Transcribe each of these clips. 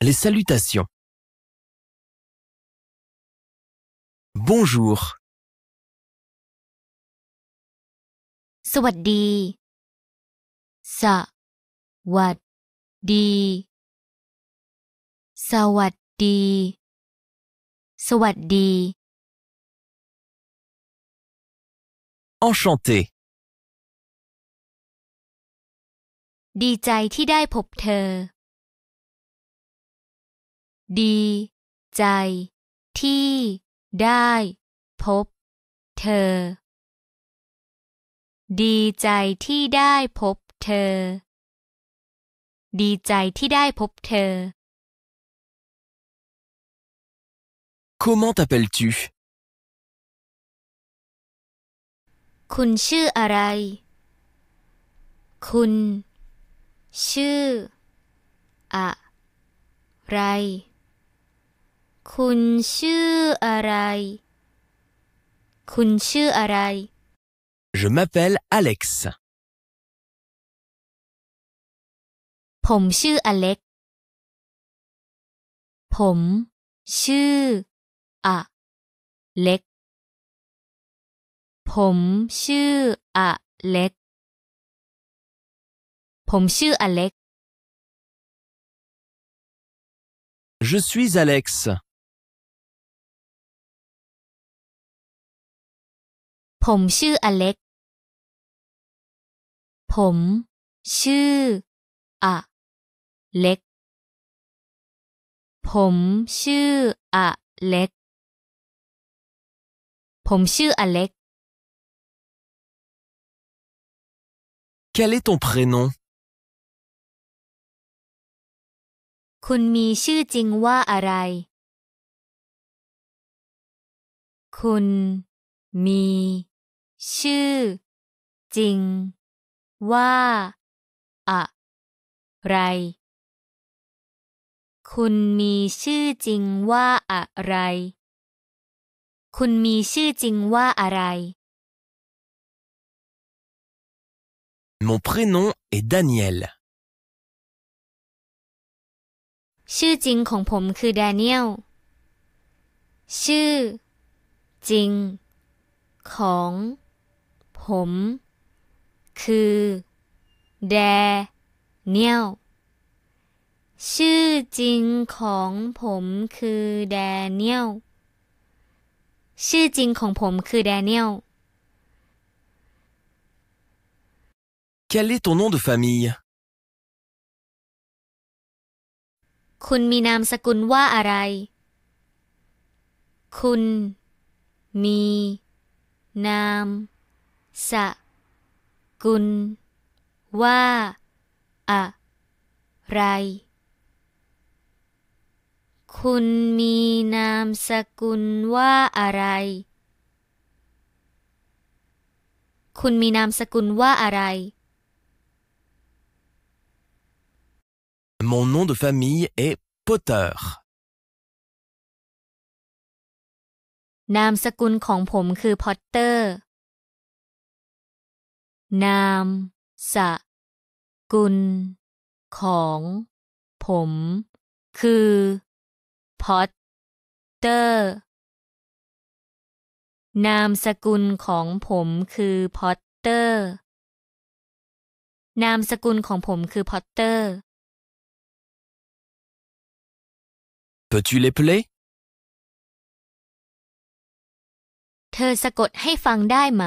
Les salutations. Bonjour. สวัสดีสวัสดีสวัสดี สวัสดี Enchanté. ดีใจที่ได้พบเธอดีใจที่ได้ พบ เธอ ดีใจที่ได้พบ เธอ ดีใจที่ได้พบเธอ Comment t'appelles-tu คุณชื่ออะไร คุณ ชื่อ อะไรคุณชื่ออะไร คุณชื่ออะไร Je m'appelle Alex ผมชื่ออเล็ก ผมชื่ออะ เล็ก ผมชื่ออะเล็ก ผมชื่ออเล็ก Je suis Alex. ผมชื่ออเล็ก ผมชื่ออะเล็ก ผมชื่ออะเล็ก ผมชื่ออเล็ก Quel est ton prénom คุณมีชื่อจริงว่าอะไร คุณมีชื่อ จริงว่าอะไร คุณมีชื่อจริงว่าอะไร คุณมีชื่อจริงว่าอะไร Mon prénom est Daniel ชื่อจริงของผมคือแดเนียลชื่อ จริง ของผม คือ แดเนียล ชื่อจริงของผมคือแดเนียล ชื่อจริงของผมคือแดเนียล Quel est ton nom de famille คุณมีนามสกุลว่าอะไร คุณ มี นามสกุลว่าอะไร คุณมีนามสกุลว่าอะไร คุณมีนามสกุลว่าอะไร Mon nom de famille est Potter. นามสกุลของผมคือพอตเตอร์นามสกุล ของ ผม คือ พอตเตอร์ นามสกุลของผมคือพอตเตอร์ นามสกุลของผมคือพอตเตอร์ Peux-tu l p e l e r เธอสะกดให้ฟังได้ไหม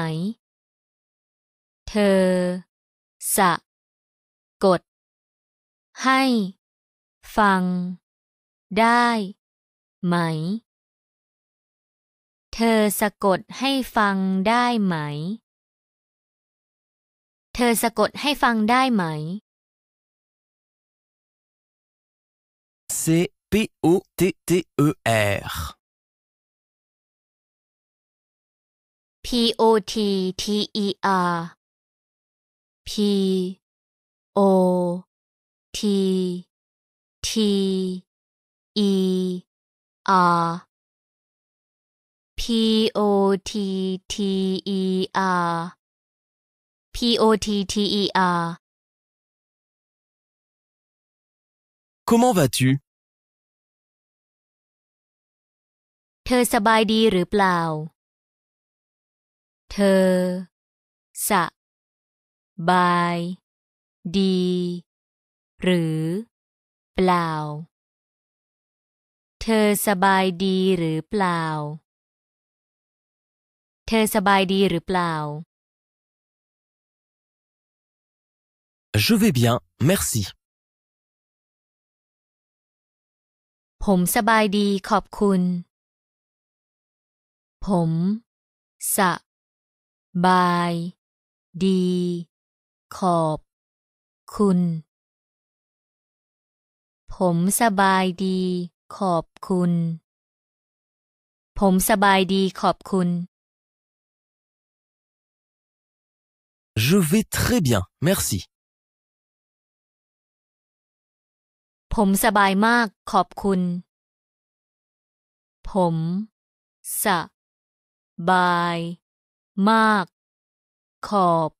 เธอสะกด ให้ ฟังได้ ไหม เธอสะกดให้ฟังได้ไหม เธอสะกดให้ฟังได้ไหม C P O T T E R P O T T E R P O T T E R P O T T E R P O T T E R Comment vas-tu เธอสบายดีหรือเปล่า เธอ สะบายดี หรือ เปล่า เธอสบายดีหรือเปล่า เธอสบายดีหรือเปล่า Je vais bien, merci. ผมสบายดีขอบคุณ ผมสบาย ดีขอบ คุณ ผมสบายดี ขอบคุณ ผมสบายดีขอบคุณ Je vais très bien, merci. ผมสบายมากขอบคุณ ผมสบาย มาก ขอบ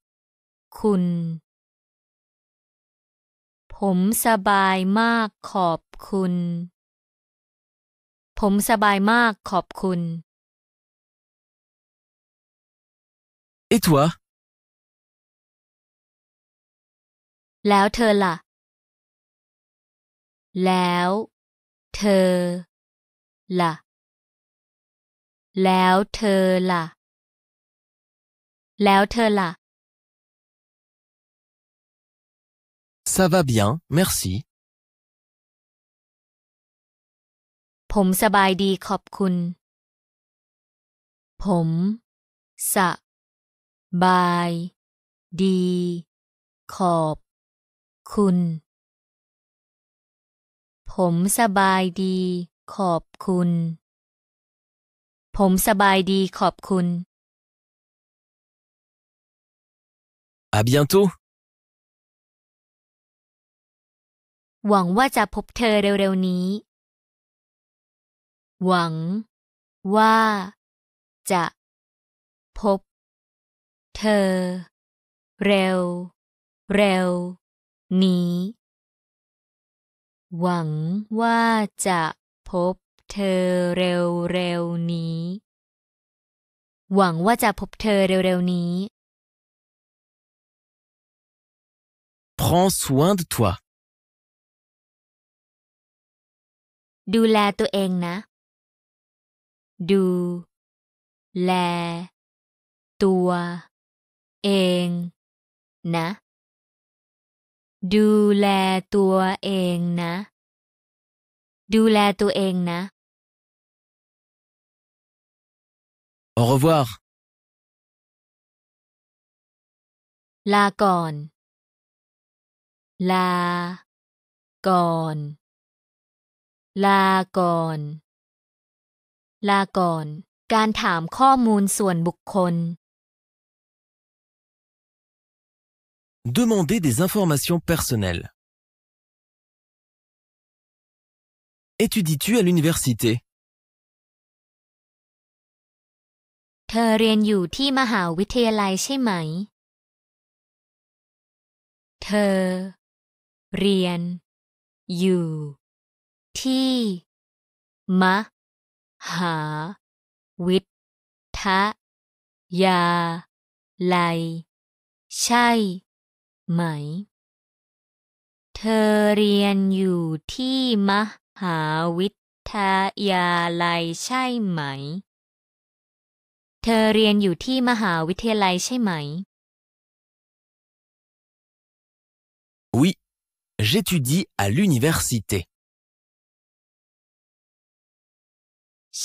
คุณ ผมสบายมากขอบคุณ ผมสบายมากขอบคุณ Et toi แล้วเธอล่ะ แล้วเธอ ล่ะ แล้วเธอล่ะ แล้วเธอล่ะ Ça va bien, merci. Pom sabai di cop kunsa by di cop kun. Pom sabai di kun. Pom sabai di cop kun. A bientôt. หวังว่าจะพบเธอเร็วเร็วนี้ หวังว่า จะพบ เธอ เร็วเร็วนี้ หวังว่าจะพบเธอเร็วเร็วนี้หวังว่าจะพบเธอเร็วเร็วนี้ Prends soin de toi. ดูแลตัวเองนะ ดูแล ตัว เอง นะ ดูแลตัวเองนะ ดูแลตัวเองนะ Au revoir ลา ก่อน ลา ก่อนลาก่อน ลาก่อน การถามข้อมูลส่วนบุคคล Demander des informations personnelles. Étudies-tu à l'université เธอเรียนอยู่ที่มหาวิทยาลัยใช่ไหม เธอ เรียนอยู่ที่มหาวิทยาลัยใช่ไหมเธอเรียนอยู่ที่มหาวิทยาลัยใช่ไหมเธอเรียนอยู่ที่มหาวิทยาลัยใช่ไหม Oui, j'étudie à l'université.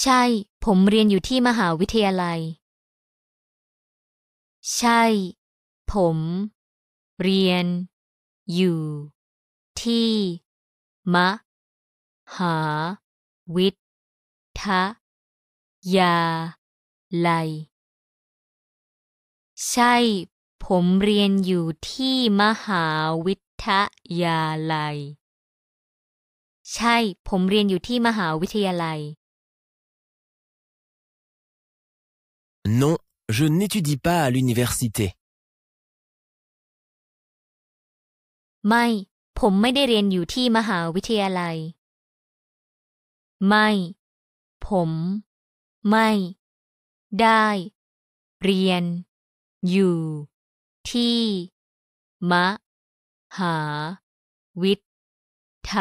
ใช่ ผมเรียนอยู่ที่มหาวิทยาลัย ใช่ ผมเรียนอยู่ที่มหาวิทยาลัยใช่ผมเรียนอยู่ที่มหาวิทยาลัยใช่ผมเรียนอยู่ที่มหาวิทยาลัย Non, je n'étudie pas à l'université. ไม่ผมไม่ได้เรียนอยู่ที่มหาวิทยาลัย ไม่ ผม ไม่ ได้ เรียน อยู่ ที่มหาวิท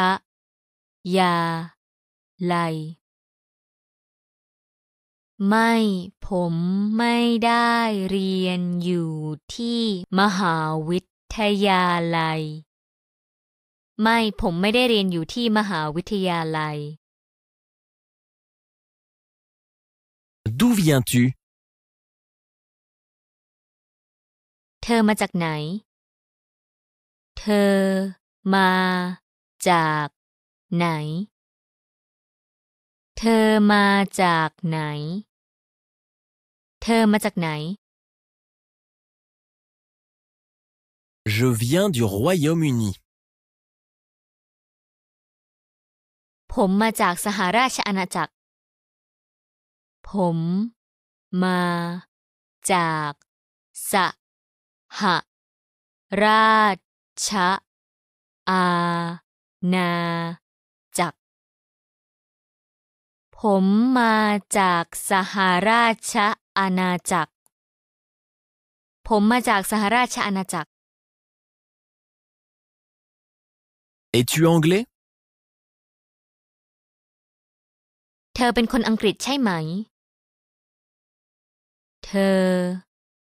ยาลัยไม่ผมไม่ได้เรียนอยู่ที่มหาวิทยาลัย ไม่ผมไม่ได้เรียนอยู่ที่มหาวิทยาลัย D'où viens-tu เธอมาจากไหน เธอมาจากไหนเธอมาจากไหน เธอมาจากไหน Je viens du Royaume-Uni. ผมมาจากสหราชอาณาจักร ผม มา จากสหราชอาณาจักรผมมาจากสหราชอาณาจักร ผมมาจากสหราชอาณาจักร Es-tu anglais เธอเป็นคนอังกฤษใช่ไหม เธอ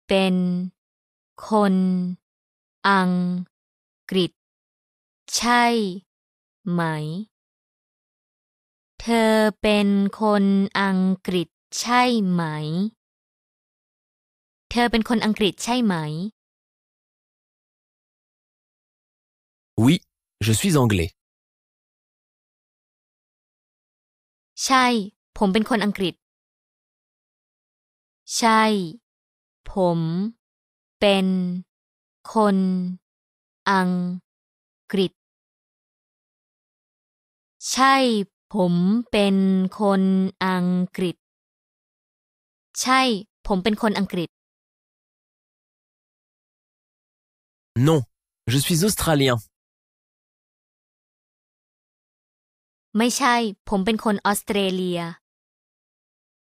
เป็นคน อังกฤษใช่ ไหมเธอเป็นคนอังกฤษใช่ไหม เธอเป็นคนอังกฤษใช่ไหม Oui, je suis anglais. ใช่ ผมเป็นคนอังกฤษ ใช่ ผมเป็นคน อังกฤษ ใช่ผมเป็นคนอังกฤษ ใช่ ผมเป็นคนอังกฤษ Non, je suis australien. ไม่ใช่ ผมเป็นคนออสเตรเลีย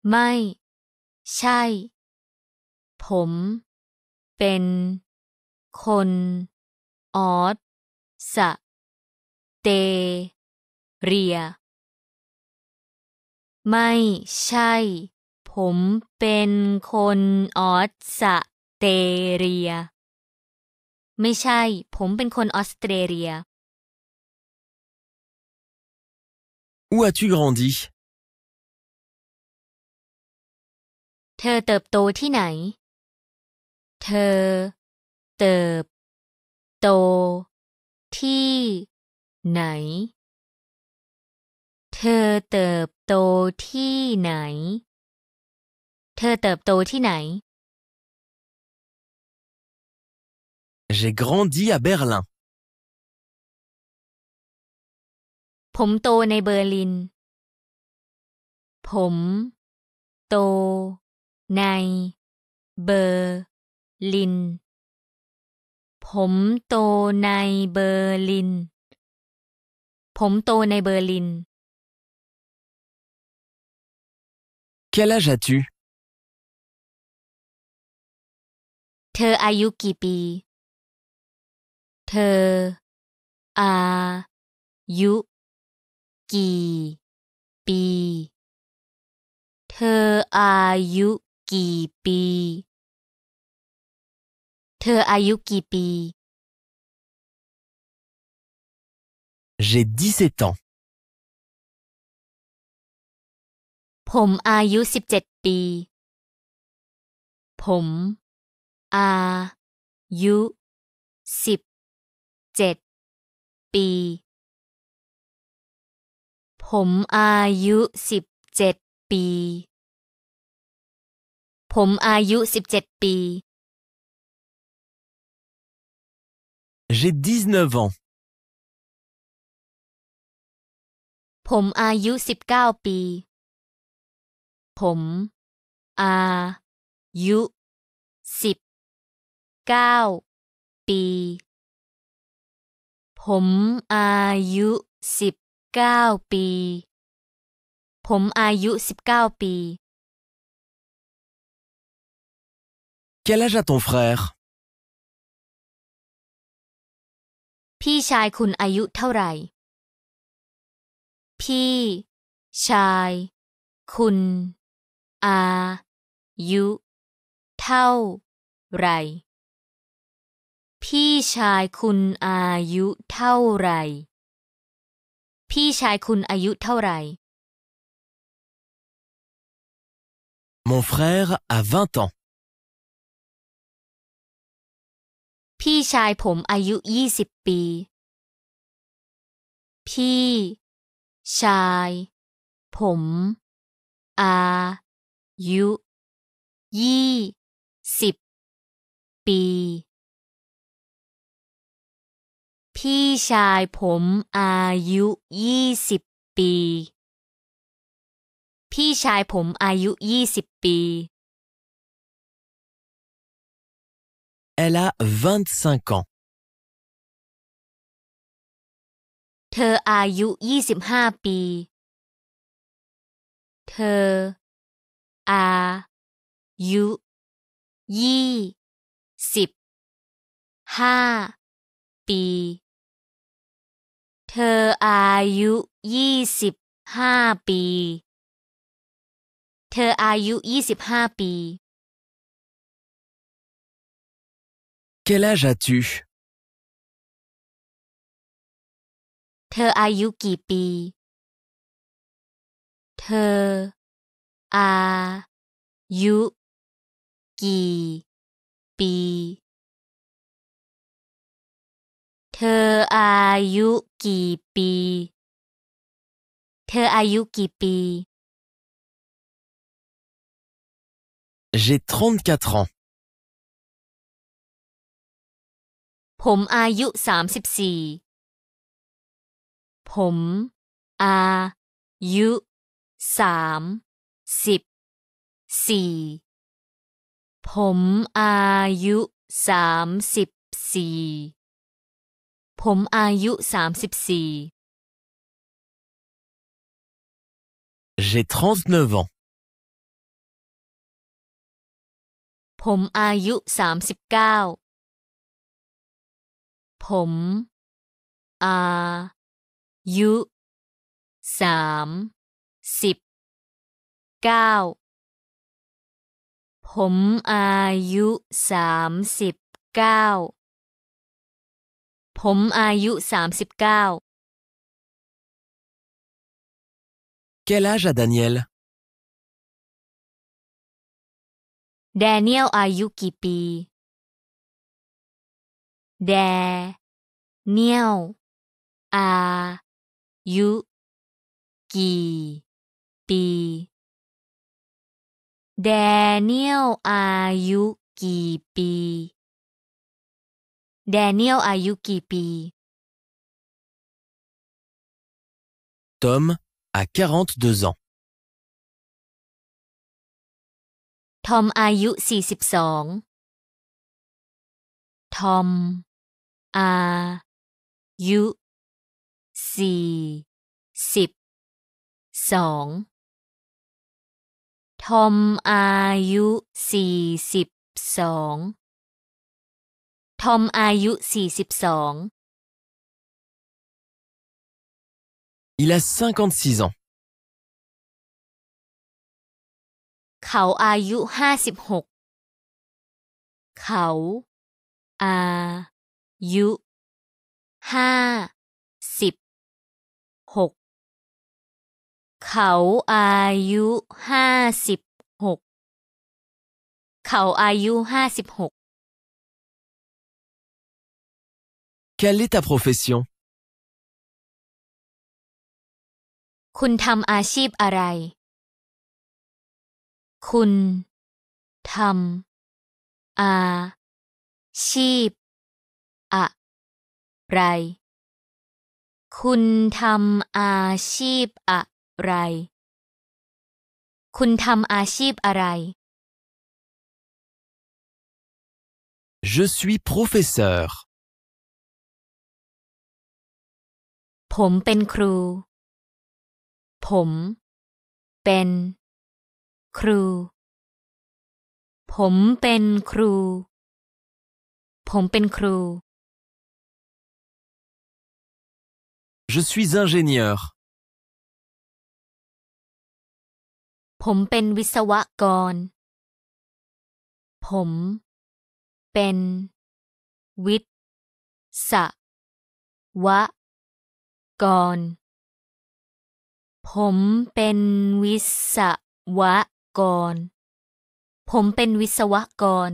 ไม่ ใช่ ผม เป็นคนออสเตรเลียไม่ใช่ ผมเป็นคนออสเตรเลีย ไม่ใช่ผมเป็นคนออสเตรเลีย Où as-tu grandi เธอเติบโตที่ไหน เธอเติบ โต ที่ไหนธอเติบโตที่ไหน เธอเติบโตที่ไหน J'ai grandi à Berlin. ผมโตในเบอร์ลิน ผม โตในเบอร์ลิน ผมโตในเบอร์ลิน ผมโตในเบอร์ลิน Quel âge as-tu เธออายุกี่ปี Te ayuki pi. J'ai 17 ans. ผมอายุสิบเจ็ดปี ผมอายุสิบเจ็ดปี ผมอายุสิบเจ็ดปี ผมอายุสิบเจ็ดปี J'ai neuf ans. ผมอายุสิบเก้าปีผมอายุสิบเก้าปี ผมอายุสิบเก้าปี ผมอายุสิบเก้าปี Quel âge a ton frère พี่ชายคุณอายุเท่าไหร่ พี่ ชาย คุณอายุ เท่าไรพี่ชายคุณอายุเท่าไรพี่ชายคุณอายุเท่าไร Mon frère a 20 ans. พี่ชายผมอายุ 20 ปี พี่ ชาย ผม อายุยี่สิบ ปี พี่ชายผมอายุยี่สิบ ปี พี่ชายผมอายุยี่สิบปี Elle a vingt-cinq ans. เธออายุ25ปี เธออายุ ยี่สิบห้า ปี เธออายุยี่สิบห้า ปี เธออายุยี่สิบห้า ปี Quel âge as-tu เธออายุกี่ปี เธออายุ กี่ปี เธออายุกี่ปี เธออายุกี่ปี J'ai 34 ans. ผมอายุสามสิบสี่ผม อา ยุสามสิบสี่ ผมอายุสามสิบสี่ ผมอายุสามสิบสี่ J'ai trente-neuf ans. ผมอายุสามสิบเก้า ผม อา ยุสามสิบเก้าผมอายุสามสิบเก้า ผมอายุสามสิบเก้า q ล e าจ g e ดานิเอลดานิเอลอายุกี่ปีดานิเอลอา ยุ กี่ ปีแดเนียลอายุกี่ปีแดเนียลอายุกี่ปีทอม Tom a 42 ans. ทอมอายุ42ทอมอายุ42อมอายุสี่สิบสอง ทอมอายุสี่สิบสอง Il a q u ans. เขาอายุห้าสิบหก เขา อายุห้าเขาอายุห้าสิบหก เขาอายุห้าสิบหก Quelle est ta profession คุณทำอาชีพอะไร คุณทำอาชีพอะ ไร คุณทำอาชีพอะไรคุณทำอาชีพอะไร Je suis professeur. ผมเป็นครู ผม เป็น ครู ผมเป็นครู ผมเป็นครู Je suis ingénieur. ผมเป็นวิศวกร ผม เป็นวิศวกร ผมเป็นวิศวกร ผมเป็นวิศวกร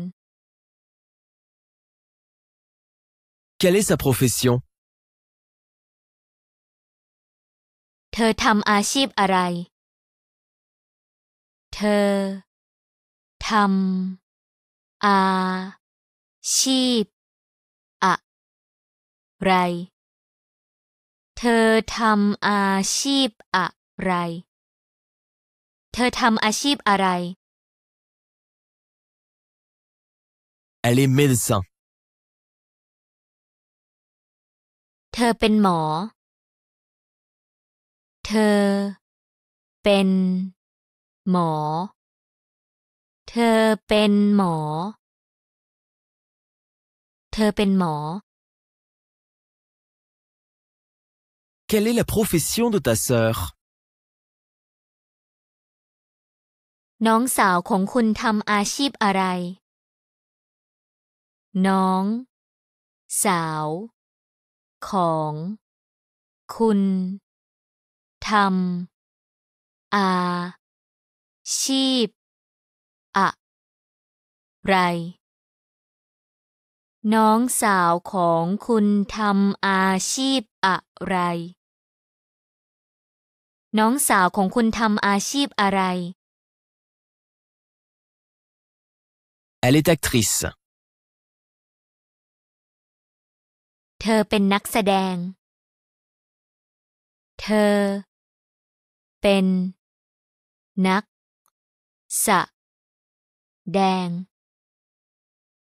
Quelle est sa profession เธอทำอาชีพอะไรเธอทำอาชีพอะไร เธอทำอาชีพอะไร เธอทำอาชีพอะไร Elle est médecin. เธอเป็นหมอ เธอ เป็นหมอ เธอเป็นหมอ เธอเป็นหมอ Quelle est la profession de ta sœur น้องสาวของคุณทำอาชีพอะไร น้อง สาว ของคุณทำอาชีพอะไร น้องสาวของคุณทำอาชีพอะไร น้องสาวของคุณทำอาชีพอะไร Elle est actrice. เธอเป็นนักแสดง เธอ เป็นนักสะแดง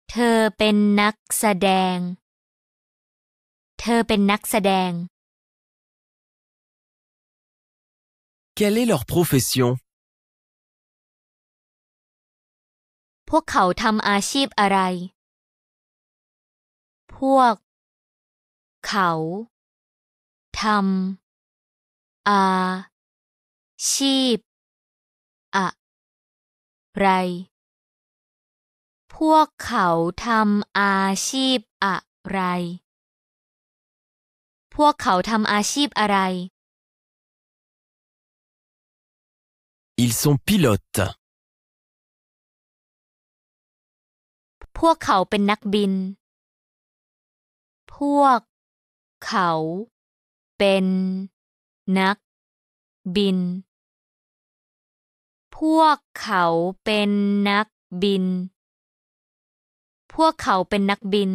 เธอเป็นนักแสดง เธอเป็นนักแสดง Quelle est leur profession พวกเขาทำอาชีพอะไร พวก เขาทำอาชีพไร พวกเขาทำอาชีพอะไร พวกเขาทำอาชีพอะไร Ils sont pilotes. พวกเขาเป็นนักบิน พวก เขาเป็น นัก บินพวกเขาเป็นนักบิน พวกเขาเป็นนักบิน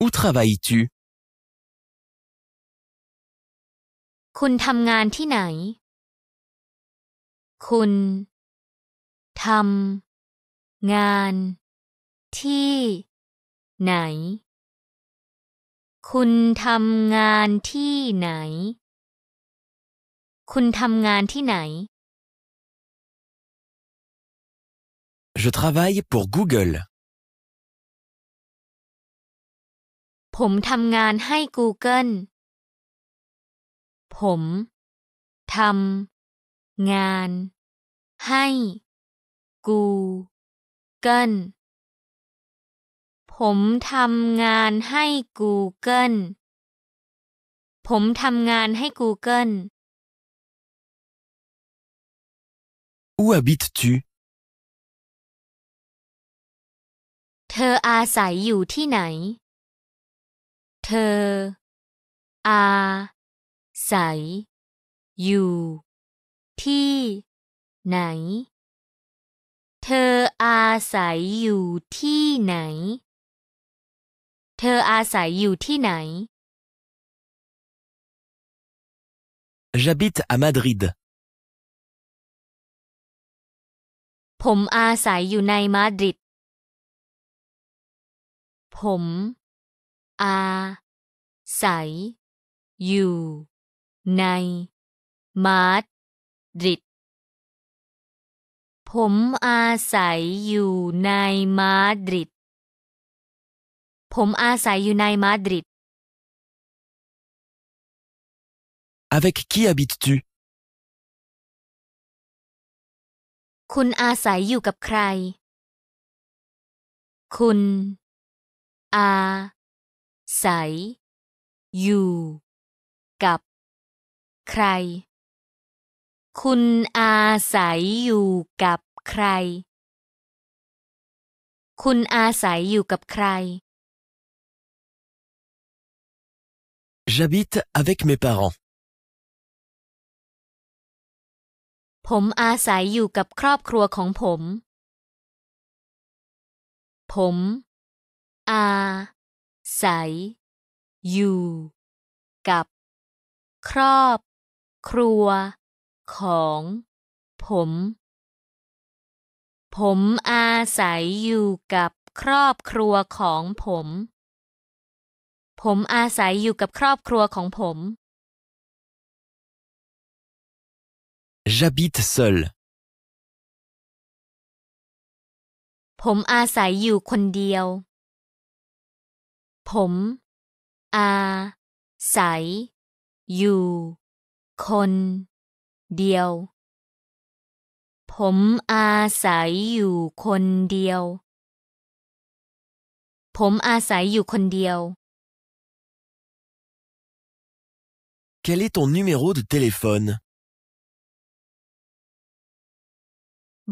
Où travailles-tu คุณทำงานที่ไหน คุณทำงานที่ ไหน คุณทำงานที่ไหนคุณทำงานที่ไหน Je travaille pour Google. ผมทำงานให้ Google ผมทำงานให้ Google ผมทำงานให้ Google ผมทำงานให้ Google Où habites-tu เธออาศัยอยู่ที่ไหน เธออาศัยอยู่ที่ไหนเธออาศัยอยู่ที่ไหน เธออาศัยอยู่ที่ไหน J'habite à Madrid. ผมอาศัยอยู่ในมาดริด ผมอาศัยอยู่ในมาดริด ผมอาศัยอยู่ในมาดริด ผมอาศัยอยู่ในมาดริด Avec qui habites-tu คุณอาศัยอยู่กับใคร คุณอาศัยอยู่ กับ ใคร คุณอาศัยอยู่กับใคร คุณอาศัยอยู่กับใคร J'habite avec mes parents. ผมอาศัยอยู่กับครอบครัวของผม ผมอาศัยอยู่กับครอบครัวของผม ผมอาศัยอยู่กับครอบครัวของผมผมอาศัยอยู่กับครอบครัวของผม J'habite seul. ผมอาศัยอยู่คนเดียวผมอาศัยอยู่ คน เดียว ผมอาศัยอยู่คนเดียว ผมอาศัยอยู่คนเดียว Quel est ton numéro de téléphone?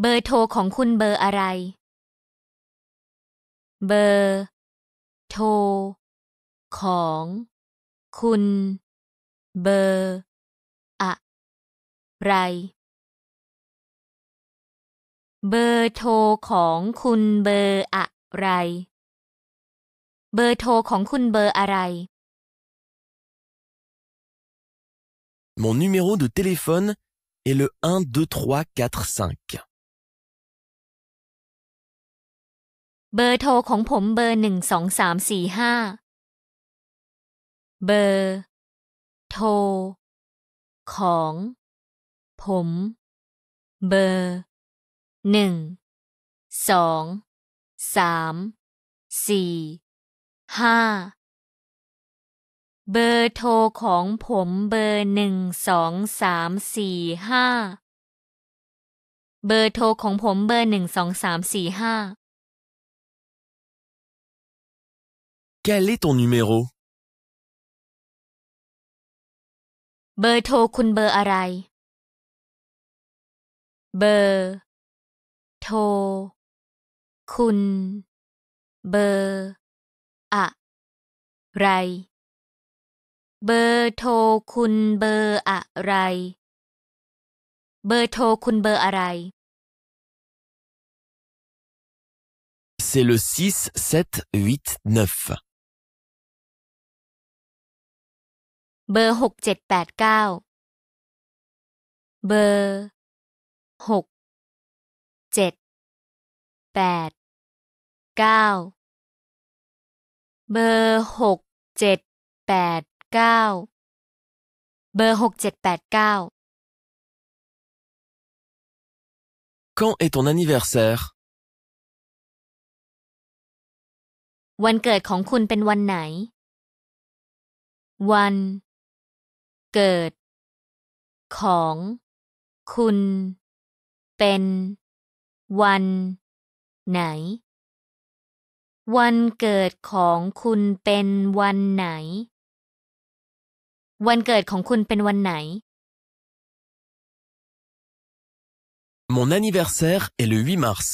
เบอร์โทรของคุณเบอร์อะไร เบอร์ โทรของคุณเบอร์อะไร เบอร์โทรของคุณเบอร์อะไร เบอร์โทรของคุณเบอร์อะไร Mon numéro de téléphone est le 1 2 3 4 5. เบอร์โทรของผมเบอร์หนึ่งสองสามสี่ห้า เบอร์โทรของผม เบอร์หนึ่งสองสามสี่ห้า เบอร์โทรของผมเบอร์หนึ่งสองสามสี่ห้า เบอร์โทรของผมเบอร์หนึ่งสองสามสี่ห้า Quel est ton numéro เบอร์โทรคุณเบอร์ C'est le 6, 7, 8, 9. เบอร์หกเจ็ดแปดเก้า เบอร์หกเจ็ดแปดเก้า เบอร์หกเจ็ดแปดเก้า เบอร์หกเจ็ดแปดเก้า Quand est ton anniversaire วันเกิดของคุณเป็นวันไหน วันเกิดของคุณเป็นวัน ไหน วันเกิดของคุณเป็นวันไหน วันเกิดของคุณเป็นวันไหน Mon anniversaire est le 8 mars.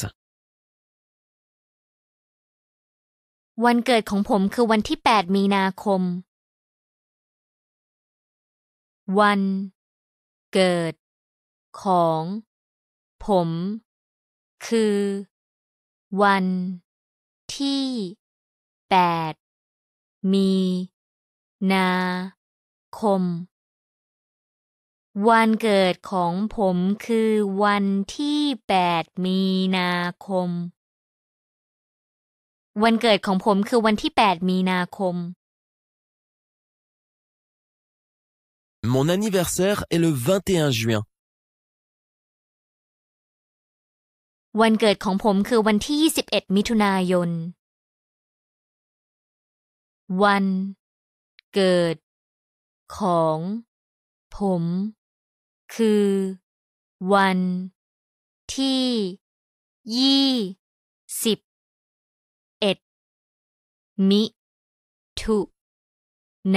วันเกิดของผมคือวันที่ 8 มีนาคมวันเกิดของผมคือวันที่แปดมีนาคม วันเกิดของผมคือวันที่แปดมีนาคม วันเกิดของผมคือวันที่แปดมีนาคม Mon anniversaire est le 21 juin. วันเกิดของผมคือวันที่21มิถุนายนวัน เกิด ของ ผม คือ วัน ที่21มิถุ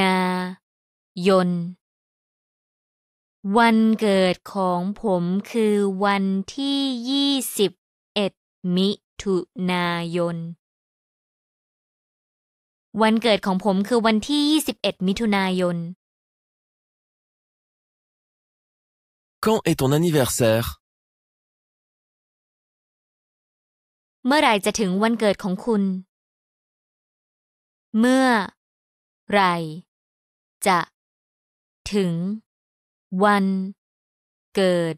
นายนวันเกิดของผมคือวันที่ยี่สิบ เอ็ด มิถุนายน วันเกิดของผมคือวันที่ยี่สิบเอ็ดมิถุนายน Quand est ton anniversaire เมื่อไหร่จะถึงวันเกิดของคุณ เมื่อไหร่ จะถึงวัน เกิด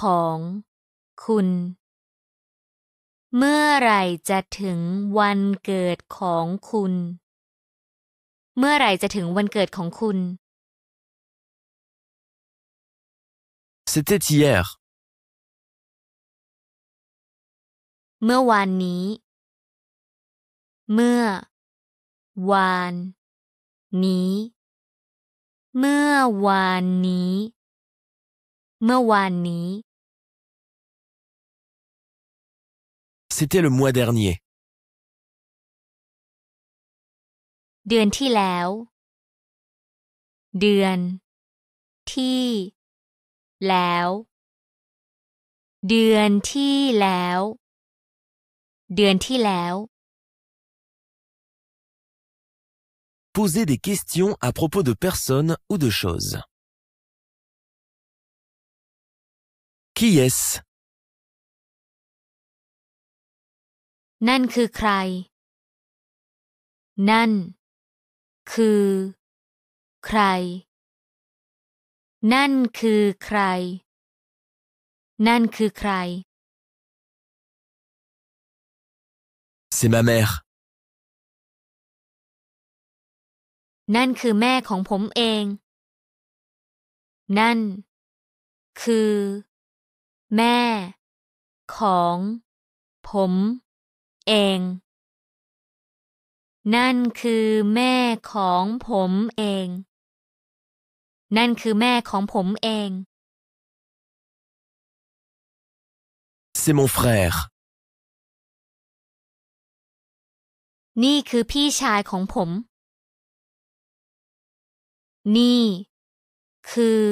ของคุณ เมื่อไรจะถึงวันเกิดของคุณ เมื่อไรจะถึงวันเกิดของคุณ C'était hier. เมื่อวานนี้ เมื่อวานนี้เมื่อวานนี้ เมื่อวานนี้ C'était le mois dernier. เดือนที่แล้ว เดือนที่ แล้ว เดือนที่แล้ว เดือนที่แล้ว Poser des questions à propos de personnes ou de choses. Qui est-ce C'est ma mère นั่นคือแม่ของผมเอง นั่น คือ แม่ ของผม เอง นั่นคือแม่ของผมเอง นั่นคือแม่ของผมเอง C'est mon frère. นี่คือพี่ชายของผมนี่ คือ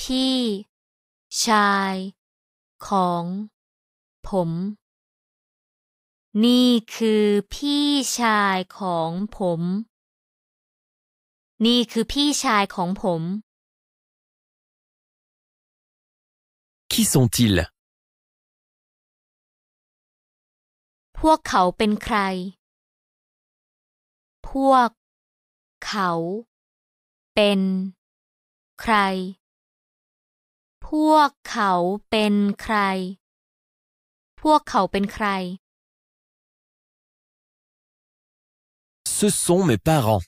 พี่ ชาย ของผม นี่คือพี่ชายของผม นี่คือพี่ชายของผม Qui sont-ils พวกเขาเป็นใคร พวก เขาเป็น ใคร พวกเขาเป็นใคร พวกเขาเป็นใคร Ce sont mes parents.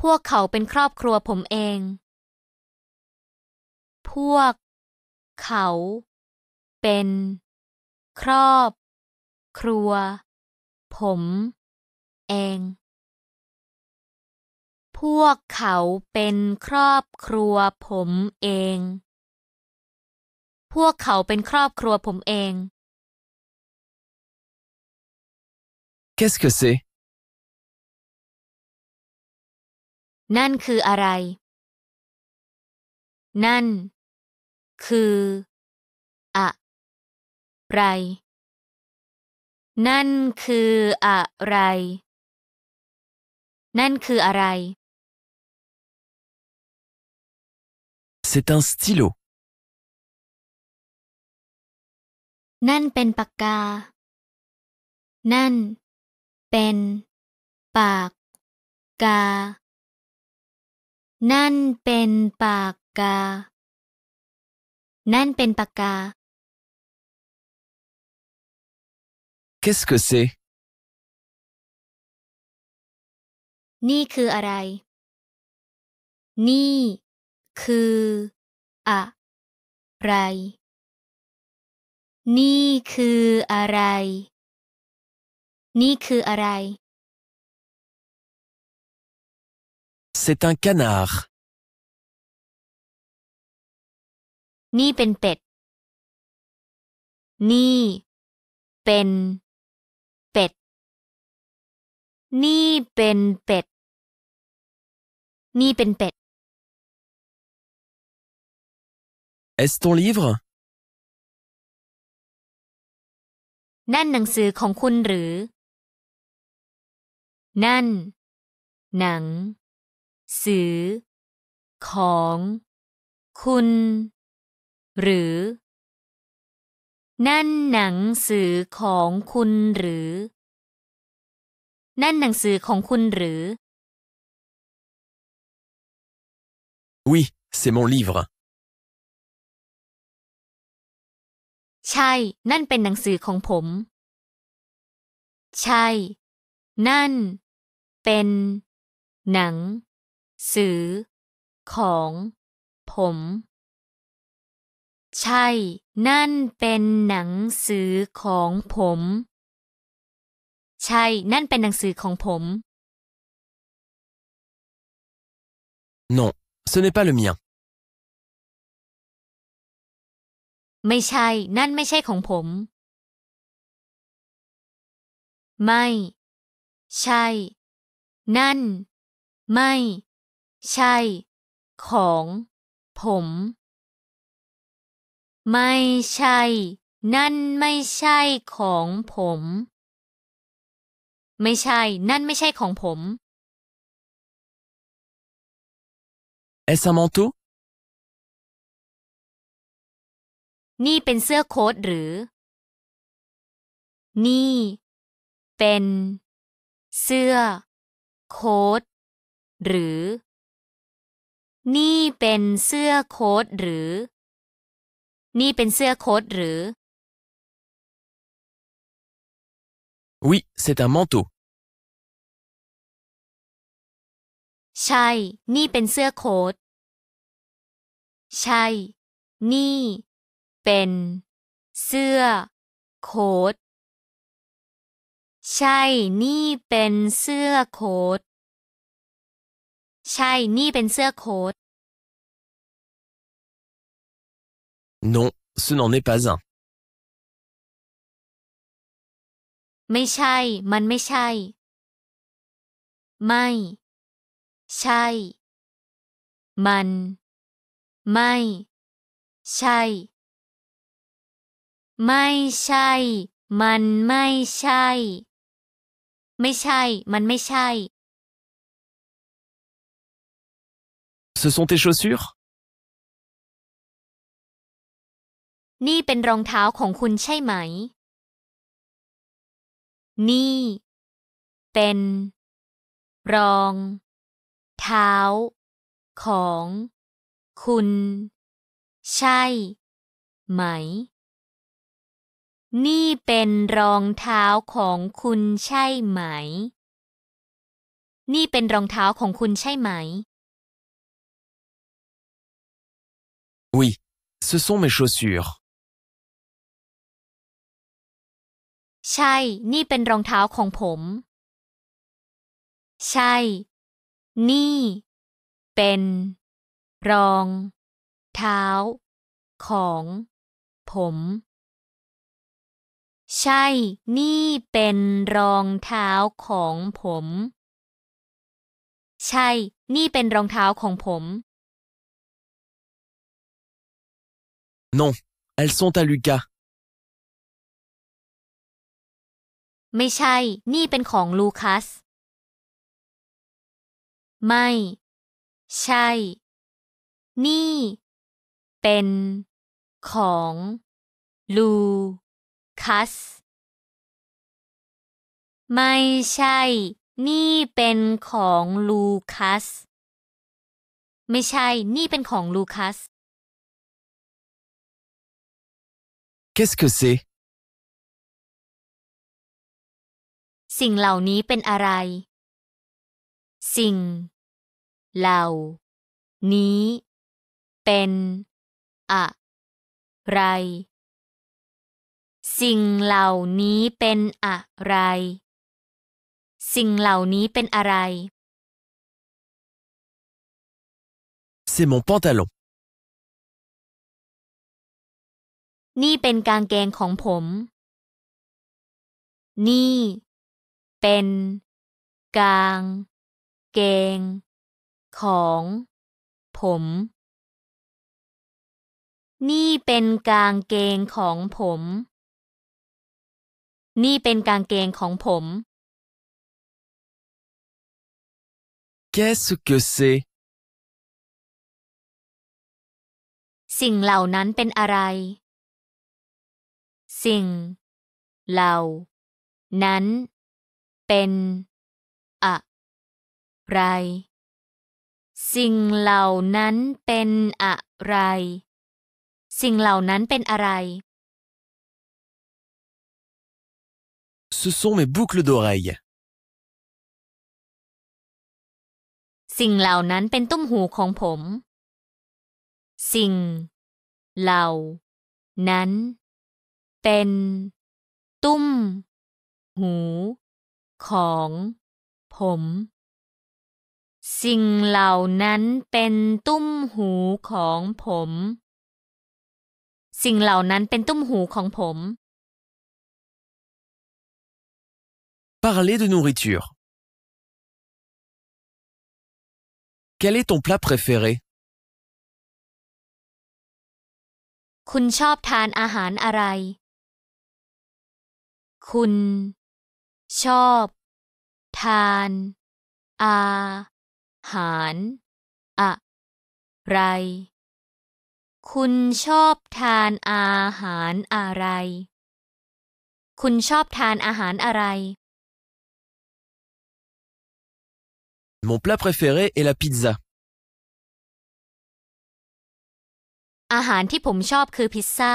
พวกเขาเป็นครอบครัวผมเอง พวกเขา เป็น ครอบครัว ผมเองพวกเขาเป็นครอบครัวผมเอง พวกเขาเป็นครอบครัวผมเอง Qu'est-ce que c'est นั่นคืออะไร นั่น คือ อะไร นั่นคืออะไร นั่นคืออะไร c'est un stylo. pen นั่น Nan pen Qu'est-ce que c'est ni Ni คืออะไร นี่คืออะไร นี่คืออะไร C'est un canard. นี่เป็นเป็ด นี่ เป็นเป็ด นี่เป็นเป็ด นี่เป็นเป็ด Est-ce ton livre? นั่นหนังสือของคุณหรือนั่น หนังสือ ของคุณ หรือ นั่นหนังสือของคุณหรือ นั่นหนังสือของคุณหรือ Oui, c'est mon livre. ใช่ นั่นเป็นหนังสือของผม ใช่ นั่น เป็น หนังสือ ของ ผม ใช่ นั่นเป็นหนังสือของผม ใช่ นั่นเป็นหนังสือของผม Non, ce n'est pas le mien. ไม่ใช่ นั่นไม่ใช่ของผม ไม่ ใช่ นั่น ไม่ ใช่ ของผม ไม่ใช่ นั่น ไม่ใช่ของผม ไม่ใช่ นั่นไม่ใช่ของผม Est-ce un manteau นี่เป็นเสื้อโค้ทหรือ นี่ เป็น เสื้อ โค้ทหรือ นี่เป็นเสื้อโค้ทหรือ นี่เป็นเสื้อโค้ทหรือ Oui, c'est un manteau. ใช่ นี่เป็นเสื้อโค้ท ใช่ นี่เป็น เสื้อ โค้ทใช่นี่เป็นเสื้อโค้ทใช่นี่เป็นเสื้อโค้ท Non, ce n'en est pas un. ไม่ใช่ มันไม่ใช่ ไม่ ใช่ มัน ไม่ ใช่ไม่ใช่ มันไม่ใช่ ไม่ใช่ มันไม่ใช่ Ce sont tes chaussures นี่เป็นรองเท้าของคุณใช่ไหม นี่ เป็น รอง เท้า ของคุณ ใช่ ไหมนี่เป็นรองเท้าของคุณใช่ไหม นี่เป็นรองเท้าของคุณใช่ไหม Oui, ce sont mes chaussures. ใช่ นี่เป็นรองเท้าของผม ใช่ นี่ เป็น รอง เท้า ของ ผมใช่ นี่เป็นรองเท้าของผม ใช่ นี่เป็นรองเท้าของผม Non, elles sont à Lucas. ไม่ใช่ นี่เป็นของลูคัส ไม่ ใช่ นี่ เป็นของลูคัสไม่ใช่ นี่เป็นของลูคัส ไม่ใช่ นี่เป็นของลูคัส Qu'est-ce que c'est สิ่งเหล่านี้เป็นอะไร สิ่งเหล่านี้เป็นอะไรสิ่งเหล่านี้เป็นอะไร สิ่งเหล่านี้เป็นอะไร C'est mon pantalon. นี่เป็นกางเกงของผม นี่เป็นกางเกงของผม นี่เป็นกางเกงของผมนี่เป็นกางเกงของผม Qu'est-ce que c'est สิ่งเหล่านั้นเป็นอะไร สิ่งเหล่านั้นเป็นอะไร สิ่งเหล่านั้นเป็นอะไรสิ่งเหล่านั้นเป็นอะไร Ce sont mes boucles d'oreilles. สิ่งเหล่านั้นเป็นตุ้มหูของผม สิ่งเหล่านั้น เป็นตุ้มหูของผม สิ่งเหล่านั้นเป็นตุ้มหูของผมสิ่งเหล่านั้นเป็นตุ้มหูของผม Parler de nourriture. Quel est ton plat préféré คุณชอบทานอาหารอะไร คุณชอบ ทาน อาหาร อะไร คุณชอบทานอาหารอะไรคุณชอบทานอาหารอะไร Mon plat préféré est la pizza. อาหารที่ผมชอบคือพิซซ่า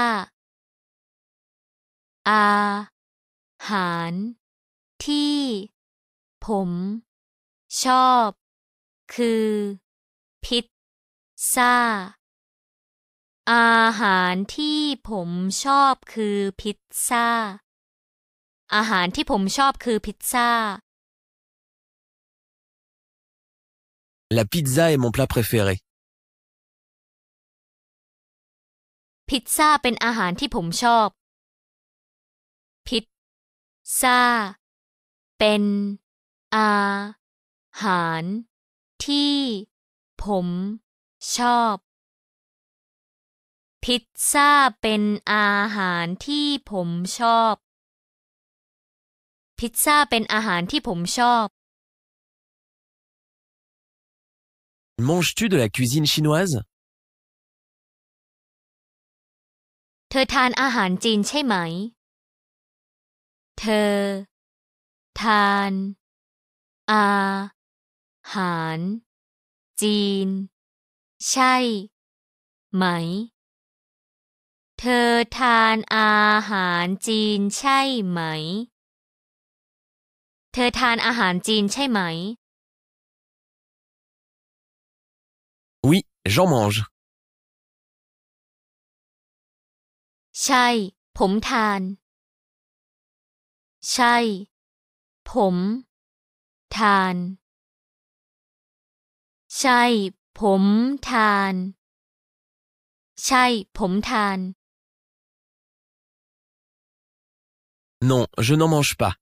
อาหารที่ผมชอบคือพิซซ่าอาหารที่ผมชอบคือพิซซ่าอาหารที่ผมชอบคือพิซซ่า La pizza est mon plat préféré. พิซซ่าเป็นอาหารที่ผมชอบพิซซ่าเป็นอาหารที่ผมชอบพิซซ่าเป็นอาหารที่ผมชอบพิซซ่าเป็นอาหารที่ผมชอบ Manges-tu de la cuisine chinoise เธอทานอาหารจีนใช่ไหม เธอ ทาน อาหาร จีน ใช่ ไหมเธอทานอาหารจีนใช่ไหมเธอทานอาหารจีนใช่ไหม Oui, j'en mange. ใช่ ผมทาน ใช่ ผม ทาน ใช่ ผม ทาน ใช่ ผม ทาน Non, je n'en mange pas.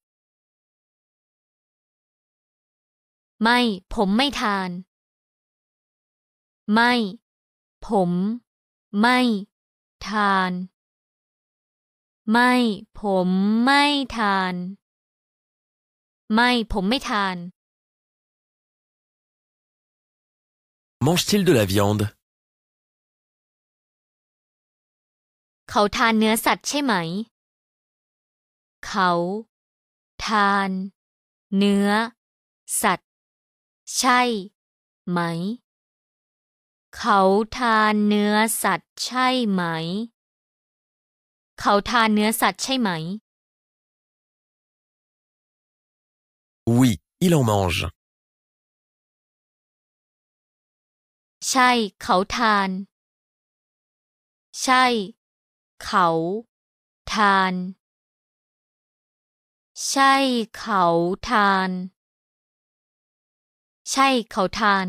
ไม่ผมไม่ทานไม่ ผม ไม่ ทาน ไม่ผมไม่ทาน ไม่ผมไม่ทาน Mange-t-il de la viande เขาทานเนื้อสัตว์ใช่ไหม เขา ทาน เนื้อ สัตว์ ใช่ ไหมเขาทานเนื้อสัตว์ ใช่ไหม เขาทานเนื้อสัตว์ใช่ไหม Oui, il en mange. ใช่ เขาทาน ใช่ เขา ทาน ใช่ เขาทาน ใช่ เขาทาน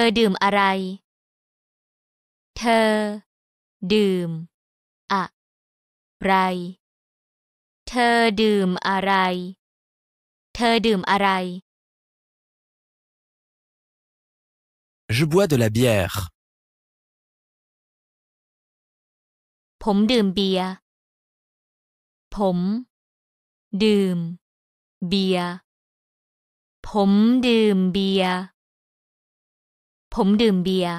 ธอดื่มอะไร เธอ ดื่ม อะ ไร เธอดื่มอะไร เธอดื่มอะไร Je bois de la bière ผมดื่มเบียร์ ผม ดื่ม เบียร์ ผมดื่มเบียร์ผมดื่มเบียร์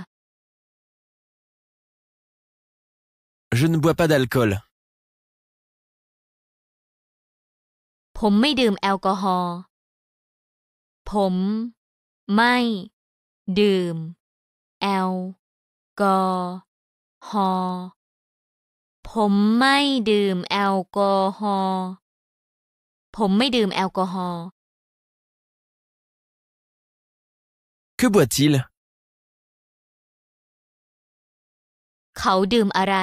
Je ne bois pas d'alcool. ผมไม่ดื่มแอลกอฮอล์ผม ไม่ ดื่ม แอลกอฮอล์ผมไม่ดื่มแอลกอฮอล์ผมไม่ดื่มแอลกอฮอล์ Que boit-il เขาดื่มอะไร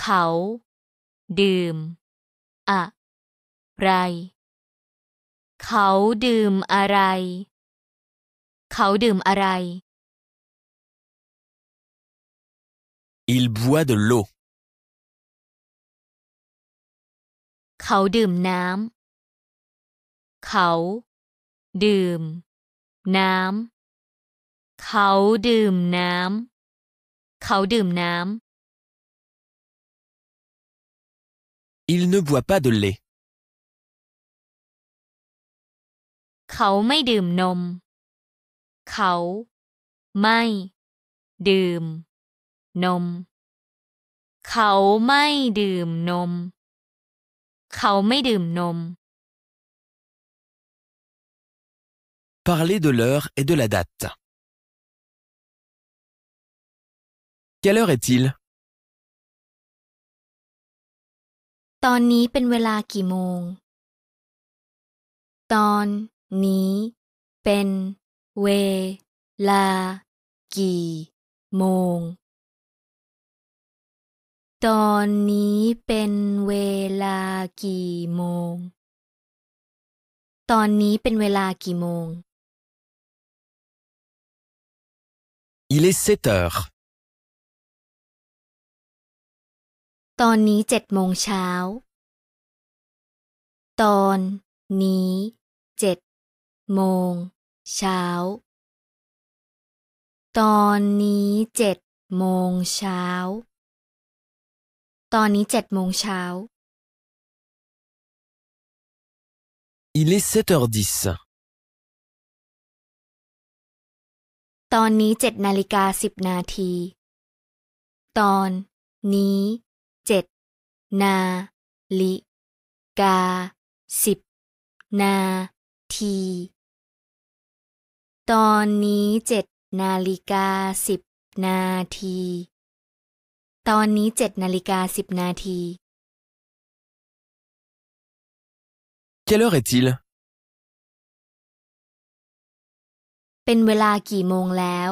เขา ดื่มอะไร เขาดื่มอะไร เขาดื่มอะไร Il boit de l'eau เขาดื่มน้ำเขา ดื่ม น้ำเขาดื่มน้ำขาดื่มน้ำ Il ne boit pas de lait. เขาไม่ดื่มนม เขาไม่ ดื่ม นม เขาไม่ดื่มนม เขาไม่ดื่มนม p a r l e r de l'heure et de la date. Quelle heure est-il ตอนนี้เป็นเวลากี่โมงตอนนี้เป็นเวลากี่โมงตอนนี้เป็นเวลากี่โมง Il est 7 heures. ตอนนี้เจ็ดโมงเช้า ตอน นี้เจ็ดโมงเช้า ตอนนี้เจ็ดโมงเช้า ตอนนี้เจ็ดโมงเช้า Il est sept h dix. ตอนนี้เจ็ดนาฬิกาสิบนาที ตอน นี้เจ็ดนาลิ กาสิบนาที ตอนนี้เจ็ดนาฬิกาสิบนาที ตอนนี้เจ็ดนาฬิกาสิบนาที Quelle heure est-il เป็นเวลากี่โมงแล้ว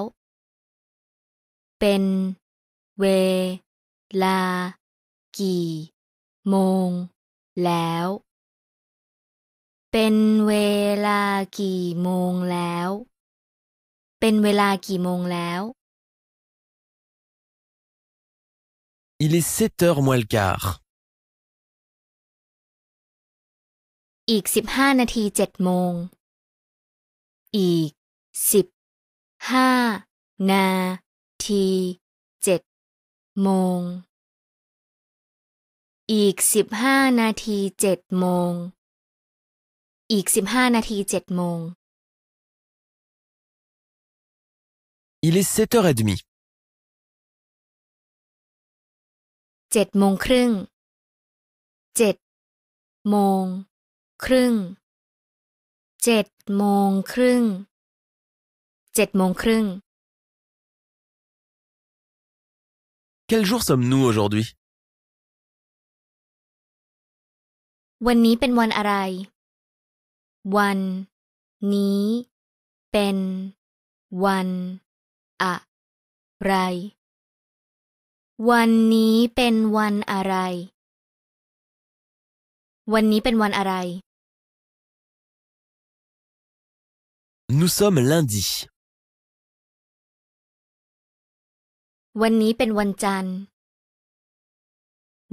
เป็น เว ลากี่โมง แล้ว เป็นเวลากี่โมงแล้ว เป็นเวลากี่โมงแล้ว Il est sept heures moins le quart. อีกสิบห้า นาทีเจ็ดโมง อีกสิบห้านาทีเจ็ดโมงอีกสิบห้านาทีเจ็ดโมง อีกสิบห้านาทีเจ็ดโมง Il est sept heures et demie. เจ็ดโมงคร Sept m o n โมงครึ่ง เจ็ดโมงคร n g งเจ็ดโมงครึ่ง Quel jour sommes-nous aujourd'hui วันนี้เป็นวันอะไร วัน นี้เป็น วัน อะไร วันนี้เป็นวันอะไร วันนี้เป็นวันอะไร Nous sommes lundi วันนี้เป็นวันจันทร์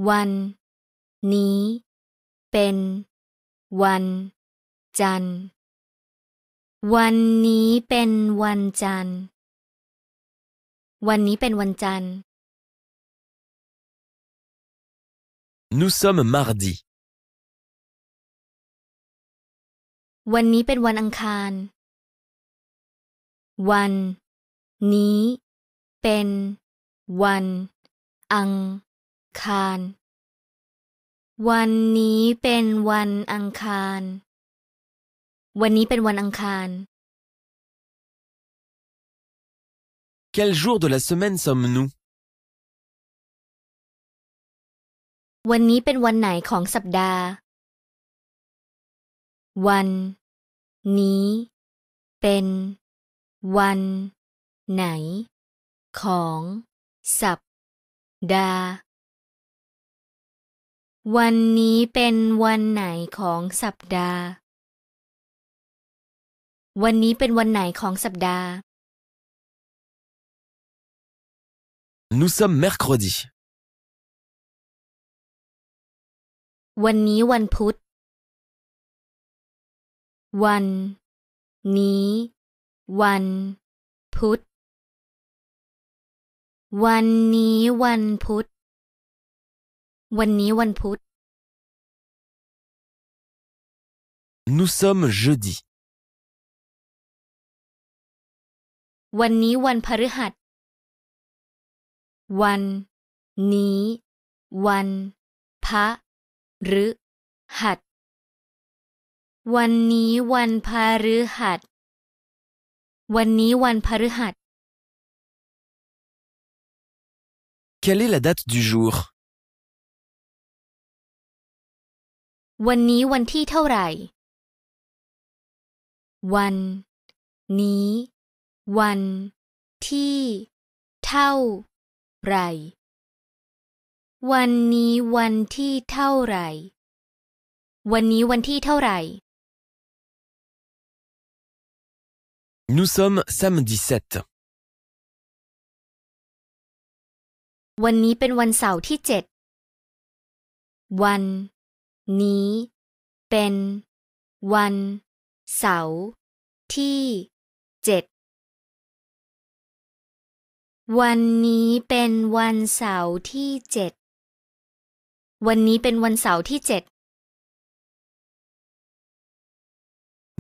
วัน นี้เป็น วัน จันทร์วันนี้เป็นวันจันทร์ วันนี้เป็นวันจันทร์ Nous sommes mardi. วันนี้เป็นวันอังคาร วันนี้เป็น วัน อังคารวันนี้เป็นวันอังคาร วันนี้เป็นวันอังคาร Quel jour de la semaine sommes-nous วันนี้เป็นวันไหนของสัปดาห์ วัน นี้ เป็น วัน ไหน ของสัปดาห์วันนี้เป็นวันไหนของสัปดาห์ วันนี้เป็นวันไหนของสัปดาห์ Nous sommes mercredi. วันนี้วันพุธ วัน นี้ วัน พุธ วันนี้วันพุธวันนี้วันพุธ Nous sommes jeudi. วันนี้วันพฤหัสวันนี้วันพระฤหัส Quelle est la date du jour วันนี้วันที่เท่าไหร่ วันนี้วันที่เท่าไหร่ วันนี้วันที่เท่าไหร่ วันนี้วันที่เท่าไหร่ Nous sommes samedi 7วันนี้เป็นวันเสาร์ที่เจ็ด วันนี้เป็นวัน เสาร์ที่เจ็ด วันนี้เป็นวันเสาร์ที่เจ็ดวันนี้เป็นวันเสาร์ที่เจ็ด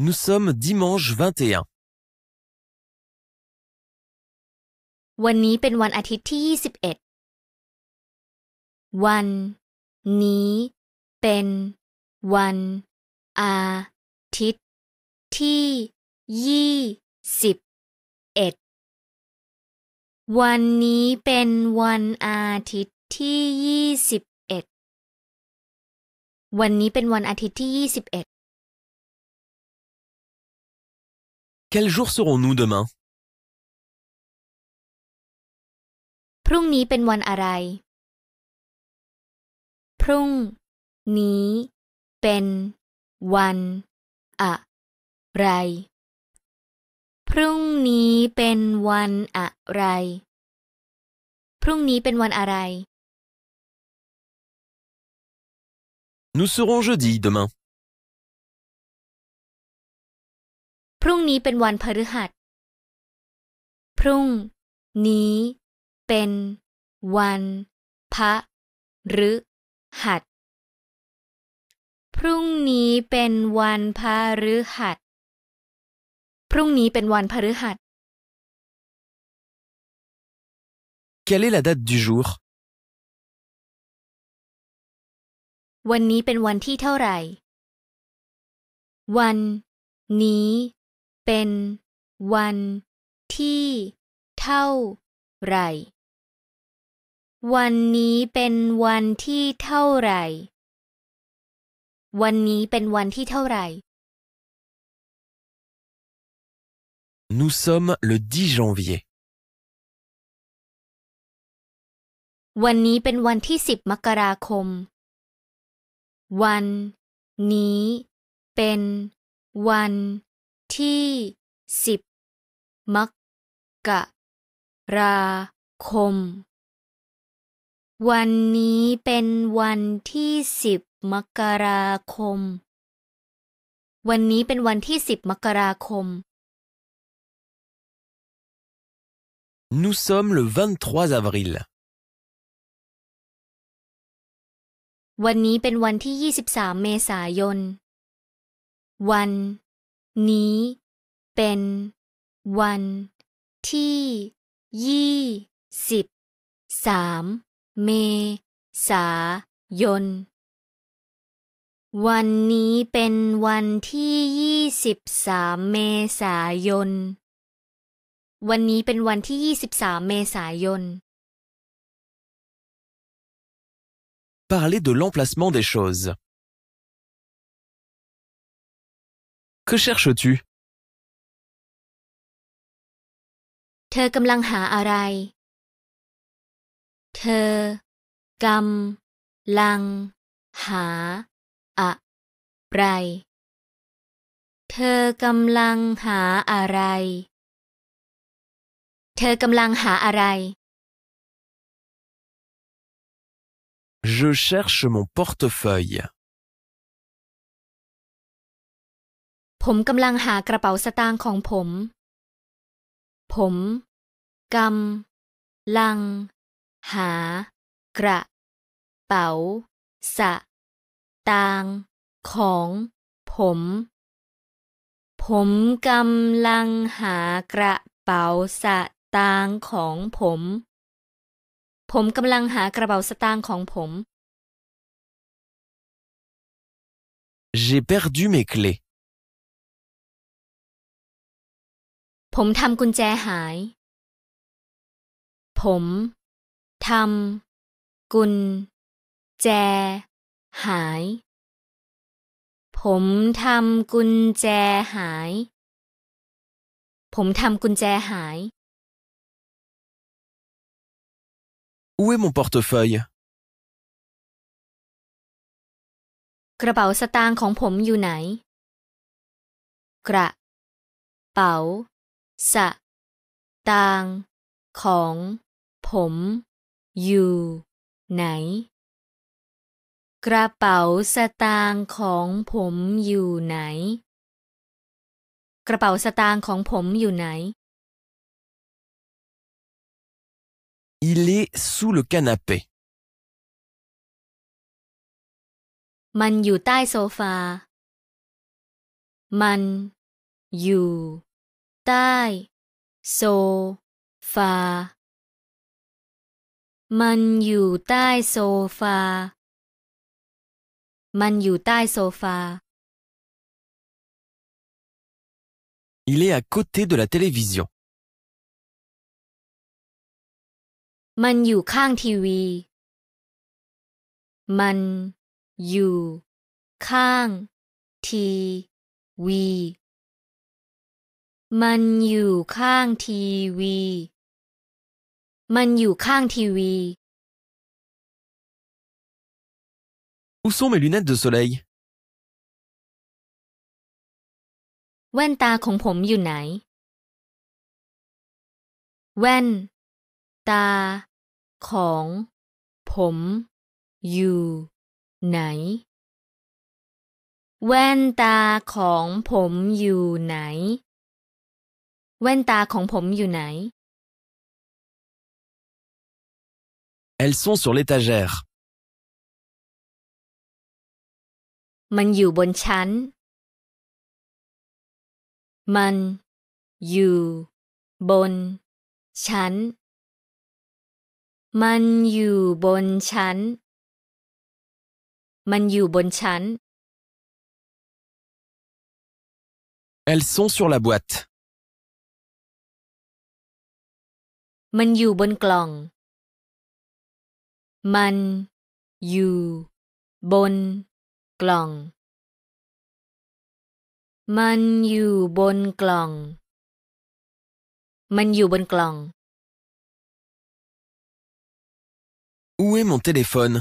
Nous sommes dimanche 21วันนี้เป็นวันอาทิตย์ที่21วัน นี้เป็น วัน อาทิตย์ที่ยี่สิบเอ็ด วันนี้เป็นวันอาทิตย์ที่ยี่สิบเอ็ด วันนี้เป็นวันอาทิตย์ที่ยี่สิบเอ็ด Quel jour serons-nous demain พรุ่งนี้เป็นวันอะไร พรุ่งนี้เป็นวัน อะไร พรุ่งนี้เป็นวันอะไร พรุ่งนี้เป็นวันอะไร Nous serons jeudi demain. พรุ่งนี้เป็นวันพฤหัส พรุ่ง นี้เป็นวันพฤหัสรุ่งนี้เป็นวันพฤหัส พรุ่งนี้เป็นวันพฤหัส Quelle est la date du jour วันนี้เป็นวันที่เท่าไหร่ วัน นี้เป็นวัน ที่ เท่าไหร่วันนี้เป็นวันที่เท่าไหร่วันนี้เป็นวันที่เท่าไหร่ Nous sommes le 10 janvier. วันนี้เป็นวันที่สิบมกราคม วัน นี้เป็น วัน ที่สิบมกราคม วันนี้เป็นวันที่สิบมกราคม วันนี้เป็นวันที่สิบมกราคม Nous sommes le 23 avril. วันนี้เป็นวันที่23เมษายน วันนี้เป็นวันที่ยี่สิบสามเมษายนวันนี้เป็นวันที่ยี่สิบสามเมษายนวันนี้เป็นวันที่ยี่สิบสามเมษายน Parler de l'emplacement des choses. Que cherches-tu เธอกำลังหาอะไร เธอกำลัง หาไรเธอกำลังหาอะไร เธอกำลังหาอะไร Je cherche mon portefeuille. ผมกำลัง หา กระเป๋าสตางค์ของผม ผมกำลังหากระเป๋าสตางค์ของ ผม ผมกำลังหากระเป๋าสตางค์ของผม ผมกำลังหากระเป๋าสตางค์ของผม J'ai perdu mes clés. ผมทำกุญแจหาย ผมทำกุญแจ หายผมทำกุญแจหาย ผมทำกุญแจหาย Où est mon portefeuille กระเป๋าสตางค์ของผมอยู่ไหน กระเป๋าสตางค์ของผมอยู่ไหนกระเป๋าสตางค์ของผมอยู่ไหน กระเป๋าสตางค์ของผมอยู่ไหน Il est sous le canapé. มันอยู่ใต้โซฟา มันอยู่ ใต้ โซฟา มันอยู่ใต้โซฟามันอยู่ใต้โซฟา Il est à côté de la télévision. มันอยู่ข้างทีวี มันอยู่ข้างทีวี มันอยู่ข้างทีวี มันอยู่ข้างทีวี Où sont mes lunettes de soleil? Wen ta kon pom you nai. Wen ta kom pom you nai. Elles sont sur l'étagère. มันอยู่บนชั้น มันอยู่ บนชั้น มันอยู่บนชั้น มันอยู่บนชั้น Elles sont sur la boîte. มันอยู่บนกล่อง มันอยู่ บนกล่อง มันอยู่บนกล่อง มันอยู่บนกล่อง Où est mon téléphone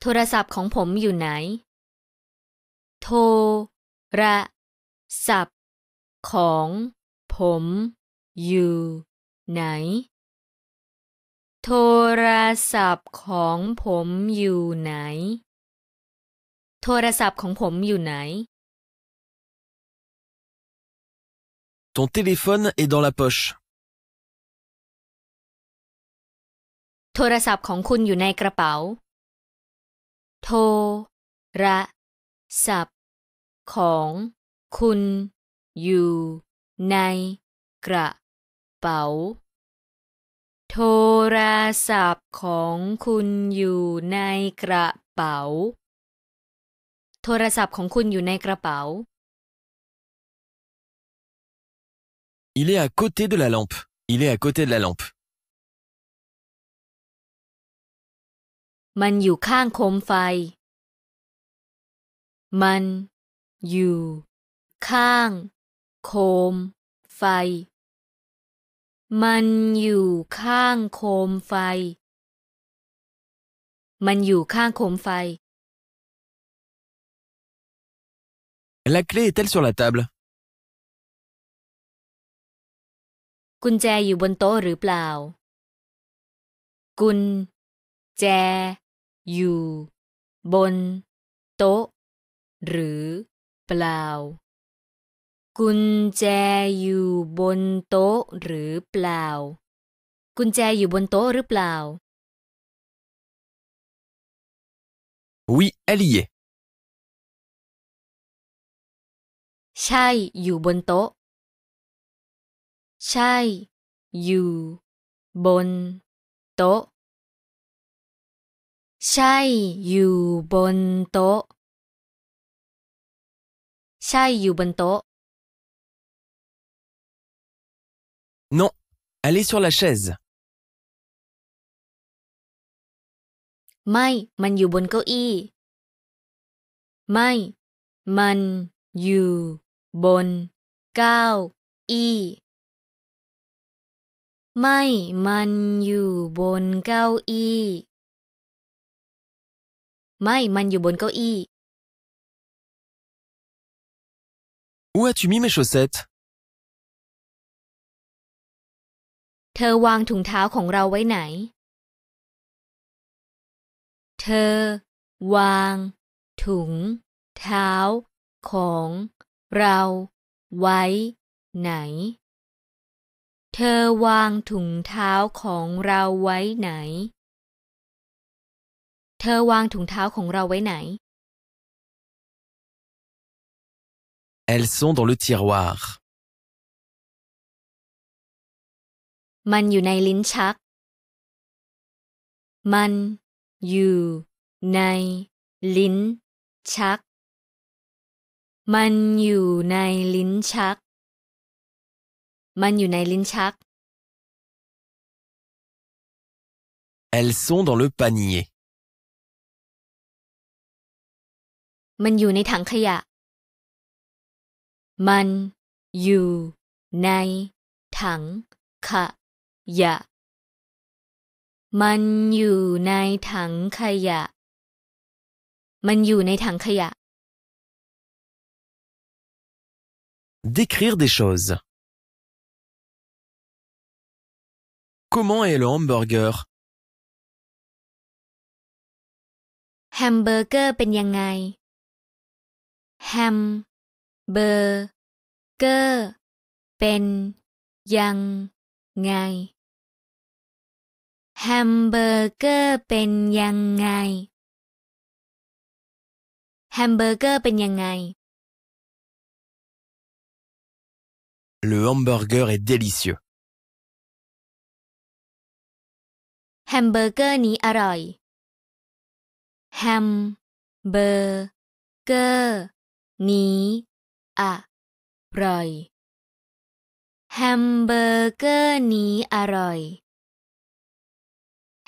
โทรศัพท์ของผมอยู่ไหน โทรศัพท์ของ ผม อยู่ ไหนโทรศัพท์ของผมอยู่ไหน โทรศัพท์ของผมอยู่ไหน Ton téléphone est dans la poche. โทรศัพท์ของคุณอยู่ในกระเป๋า โทรศัพท์ของคุณ อยู่ ใน กระเป๋าโทรศัพท์ของคุณอยู่ในกระเป๋า โทรศัพท์ของคุณอยู่ในกระเป๋า Il est à côté de la lampe. Il est à côté de la lampe. มันอยู่ข้างโคมไฟ มันอยู่ ข้าง โคม ไฟมันอยู่ข้างโคมไฟ มันอยู่ข้างโคมไฟ La clé est-elle sur la table กุญแจอยู่บนโต๊ะหรือเปล่า กุญแจ อยู่ บน โต๊ะ หรือ เปล่ากุญแจอยู่บนโต๊ะหรือเปล่า กุญแจอยู่บนโต๊ะหรือเปล่า Oui, elle y est. ใช่ อยู่บนโต๊ะ ใช่อยู่บนโต๊ะ ใช่อยู่บนโต๊ะ ใช่ อยู่บนโต๊ะ Non, allez sur la chaise. Mai, manu bonko i. Mai, man bon i. Mai, man bon i. Mai, manu Où as-tu mis mes chaussettes? เธอวางถุงเท้าของเราไว้ไหน เธอวางถุงเท้า ของเรา ไว้ ไหน เธอวางถุงเท้าของเราไว้ไหน เธอวางถุงเท้าของเราไว้ไหน Elles sont dans le tiroir. มันอยู่ในลิ้นชัก มันอยู่ ใน ลิ้น ชัก มันอยู่ในลิ้นชัก มันอยู่ในลิ้นชัก Elles sont dans le panier. มันอยู่ในถังขยะ มัน อยู่ ใน ถังขยะยะมันอยู่ในถังขยะ มันอยู่ในถังขยะ Décrire des choses. Comment est le hamburger แฮมเบอร์เกอร์เป็นยังไงแฮมเบอร์เกอร์เป็นยังไงแฮมเบอร์เกอร์เป็นยังไงแฮมเบอร์เกอร์เป็นยังไง Le hamburger est délicieux. Hamburger ni aroi. Ham b อยแฮมเบอร์เกอร์น r ้อร่อย แฮม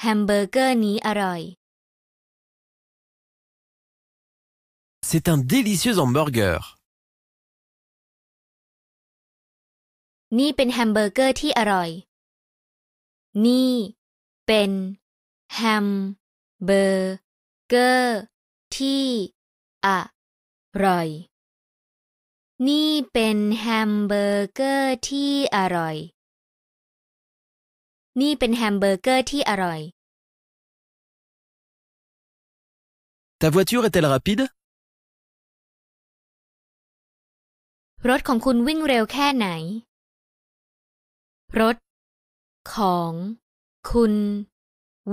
แฮมเบอร์เกอร์นี้อร่อย C'est un délicieux hamburger. นี่เป็นแฮมเบอร์เกอร์ที่อร่อย นี่เป็นแฮมเบอร์เกอร์ที่อร่อยนี่เป็นแฮมเบอร์เกอร์ที่อร่อยนี่เป็นแฮมเบอร์เกอร์ที่อร่อย Ta voiture est-elle rapide รถของคุณวิ่งเร็วแค่ไหน รถ ของ คุณ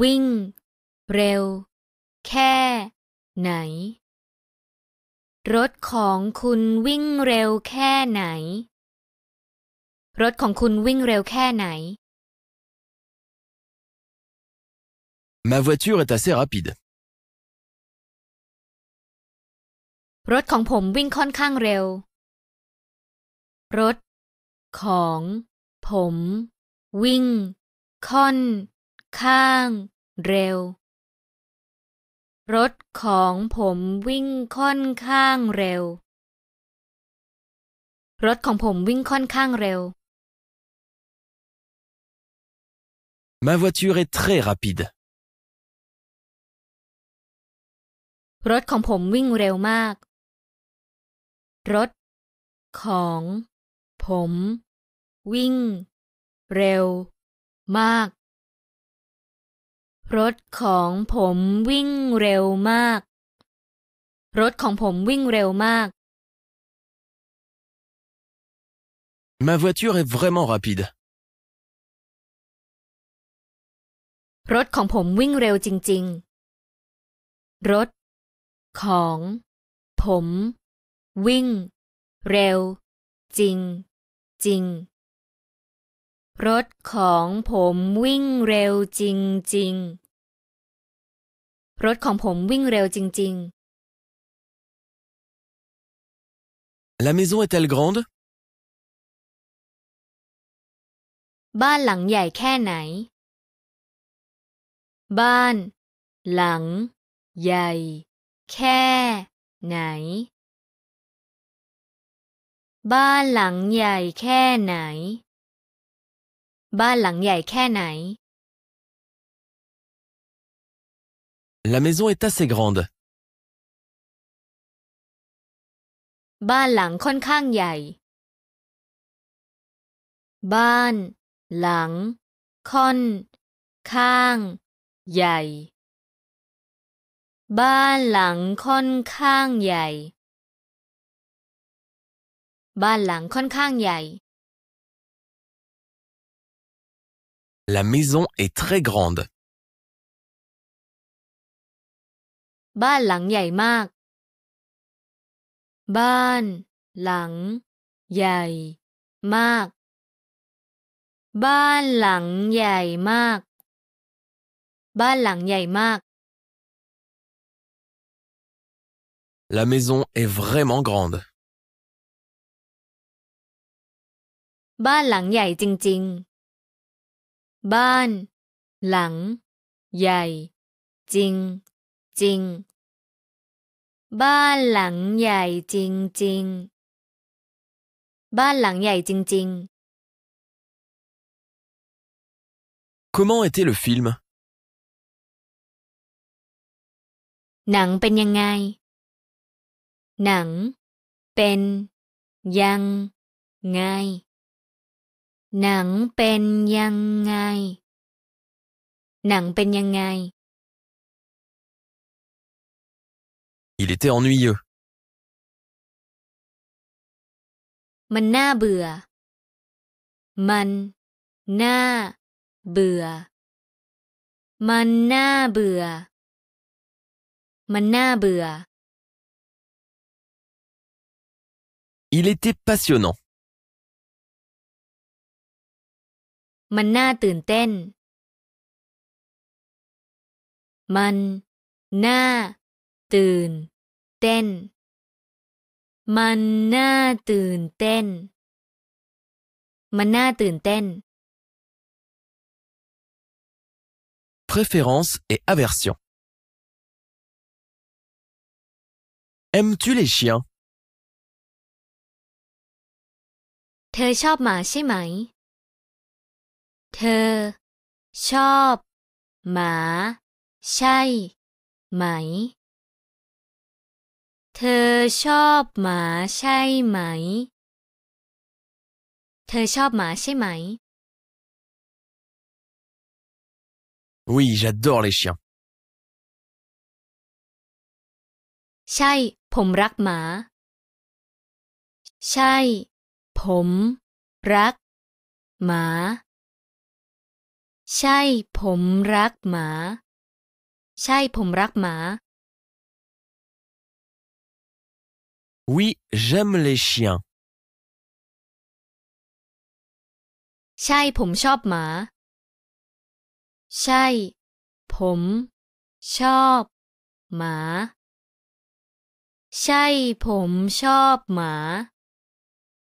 วิ่ง เร็ว แค่ ไหน รถของคุณวิ่งเร็วแค่ไหน รถของคุณวิ่งเร็วแค่ไหน Ma voiture est assez rapide. รถของผมวิ่งค่อนข้างเร็ว รถผมวิ่งข้างเร็ว รถของผมวิ่งค่อนข้างเร็ว รถของผมวิ่งค่อนข้างเร็ว Ma voiture est très rapide. รถของผมวิ่งเร็วมาก รถของผมวิ่งเร็วมาก รถของผมวิ่งเร็วมาก รถของผมวิ่งเร็วมาก Ma voiture est vraiment rapide. รถของผมวิ่งเร็วจริงๆ รถของ ผม วิ่ง เร็ว จริง จริง รถของผมวิ่งเร็วจริงจริงรถของผมวิ่งเร็วจริง ๆ La maison est-elle grande บ้านหลังใหญ่แค่ไหน บ้าน หลัง ใหญ่แค่ ไหน บ้านหลังใหญ่ แค่ไหน บ้านหลังใหญ่แค่ไหน La maison est assez grande. บ้านหลังค่อนข้างใหญ่ บ้าน หลังค่อนข้าง ใหญ่บ้านหลังค่อนข้างใหญ่ บ้านหลังค่อนข้างใหญ่ La maison est très grande. บ้านหลังใหญ่มาก บ้าน หลัง ใหญ่ มาก บ้านหลังใหญ่มาก บ้านหลังใหญ่มาก La maison est vraiment grande. Ban lang yai jing jing. Ban lang yai jing jing. Ban lang yai jing jing. Ban lang yai Comment était le film? Nang pen yang หนังเป็นยัง ไงหนังเป็นยังไง หนังเป็นยังไง Il était ennuyeux. มันน่าเบื่อ มันน่าเบื่อ มันน่าเบื่อ มันน่าเบื่อ Il était passionnant. Manat Man na ten ten. Man na Préférence et aversion. Aimes-tu les chiens? เธอชอบหมาใช่ไหม เธอชอบ หมา ใช่ ไหม เธอชอบหมาใช่ไหม เธอชอบหมาใช่ไหม Oui, j'adore les chiens. ใช่ ผมรักหมา ใช่ผมรัก หมา ใช่ผมรักหมา ใช่ผมรักหมา Oui j'aime les chiens ใช่ผมชอบหมา ใช่ ผม ชอบ หมา ใช่ผมชอบหมา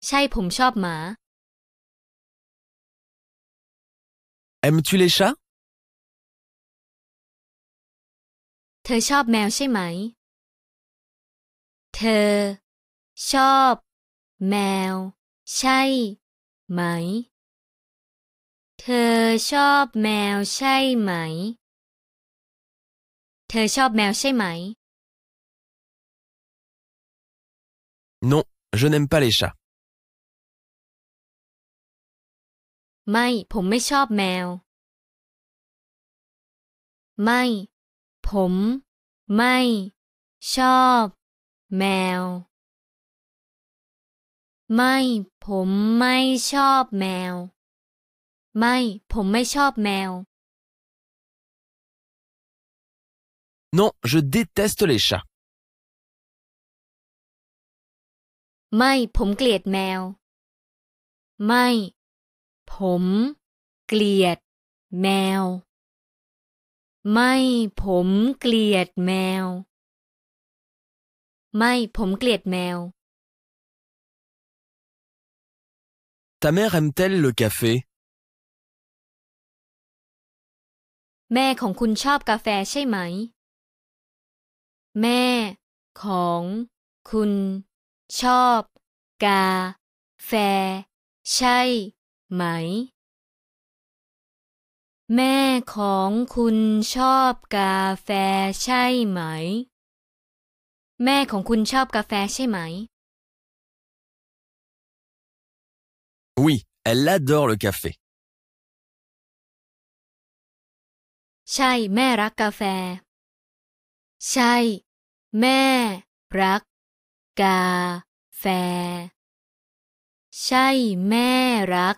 ใช่ผมชอบหมา Aimes-tu les chats เธอชอบแมวใช่ไหม เธอชอบ แมว ใช่ ไหม เธอชอบแมวใช่ไหม เธอชอบแมวใช่ไหม Non, je n'aime pas les chats. ไม่ผมไม่ชอบแมวไม่ ผม ไม่ ชอบ แมว ไม่ผมไม่ชอบแมว ไม่ผมไม่ชอบแมว Non, je déteste les chats. ไม่ผมเกลียดแมว ไม่ผม เกลียด แมว ไม่ผมเกลียดแมว ไม่ผมเกลียดแมว Ta mère aime-t-elle le café แม่ของคุณชอบกาแฟใช่ไหม แม่ ของ คุณ ชอบ กาแฟ ใช่ไหม แม่ของคุณชอบกาแฟ ใช่ไหม แม่ของคุณชอบกาแฟใช่ไหม Oui, elle adore le café. ใช่ แม่รักกาแฟ ใช่ แม่ รัก กาแฟใช่แม่รัก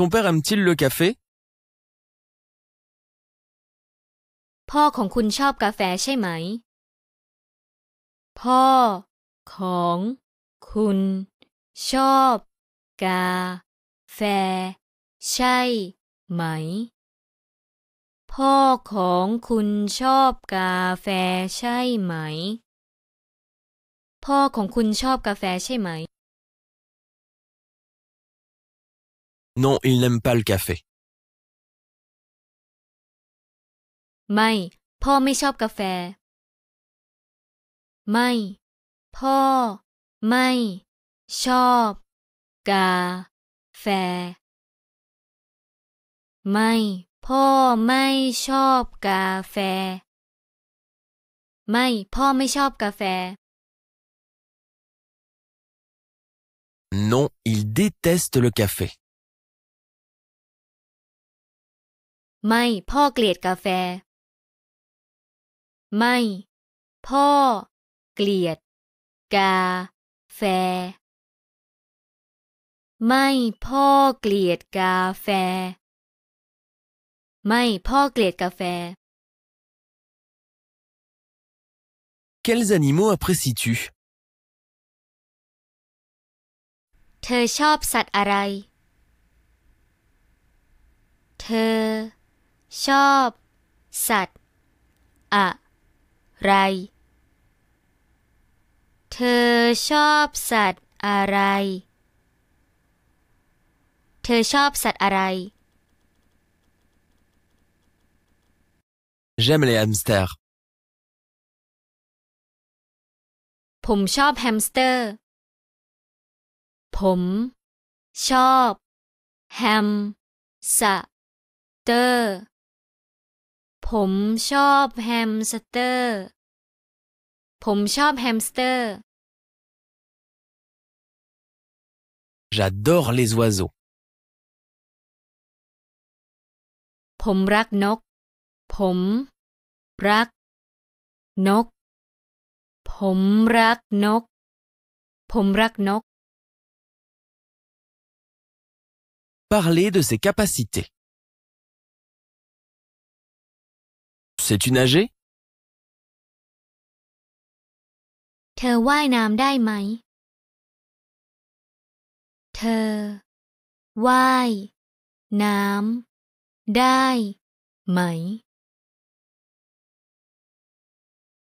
Ton père aime-t-il le café พ่อของคุณชอบกาแฟใช่ไหม พ่อของคุณชอบ กาแฟ ใช่ ไหม พ่อของคุณชอบกาแฟใช่ไหมพ่อของคุณชอบกาแฟใช่ไหม Non, il n'aime pas le café. Mai, mai café. Mai, po, mai Chop Café. Maï Mai, po, mai shop ga Maï Mai, po, mai Non, il déteste le café. ไม่พ่อเกลียดกาแฟไม่ พ่อ เกลียด กาแฟ ไม่พ่อเกลียดกาแฟ ไม่พ่อเกลียดกาแฟ Quels animaux apprécies-tu เธอชอบสัตว์อะไร เธอชอบ สัตว์ อะไร เธอชอบสัตว์อะไร เธอชอบสัตว์อะไร J'aime les hamsters ผมชอบแฮมสเตอร์ ผม ชอบ แฮมสเตอร์ผมชอบแฮมสเตอร์ ผมชอบแฮมสเตอร์ J'adore les oiseaux. ผมรักนก ผม รัก นก ผมรักนก ผมรักนก Parlez de ses capacités. tu nager Tu bois-names-dai-mai Tu bois-names-dai-mai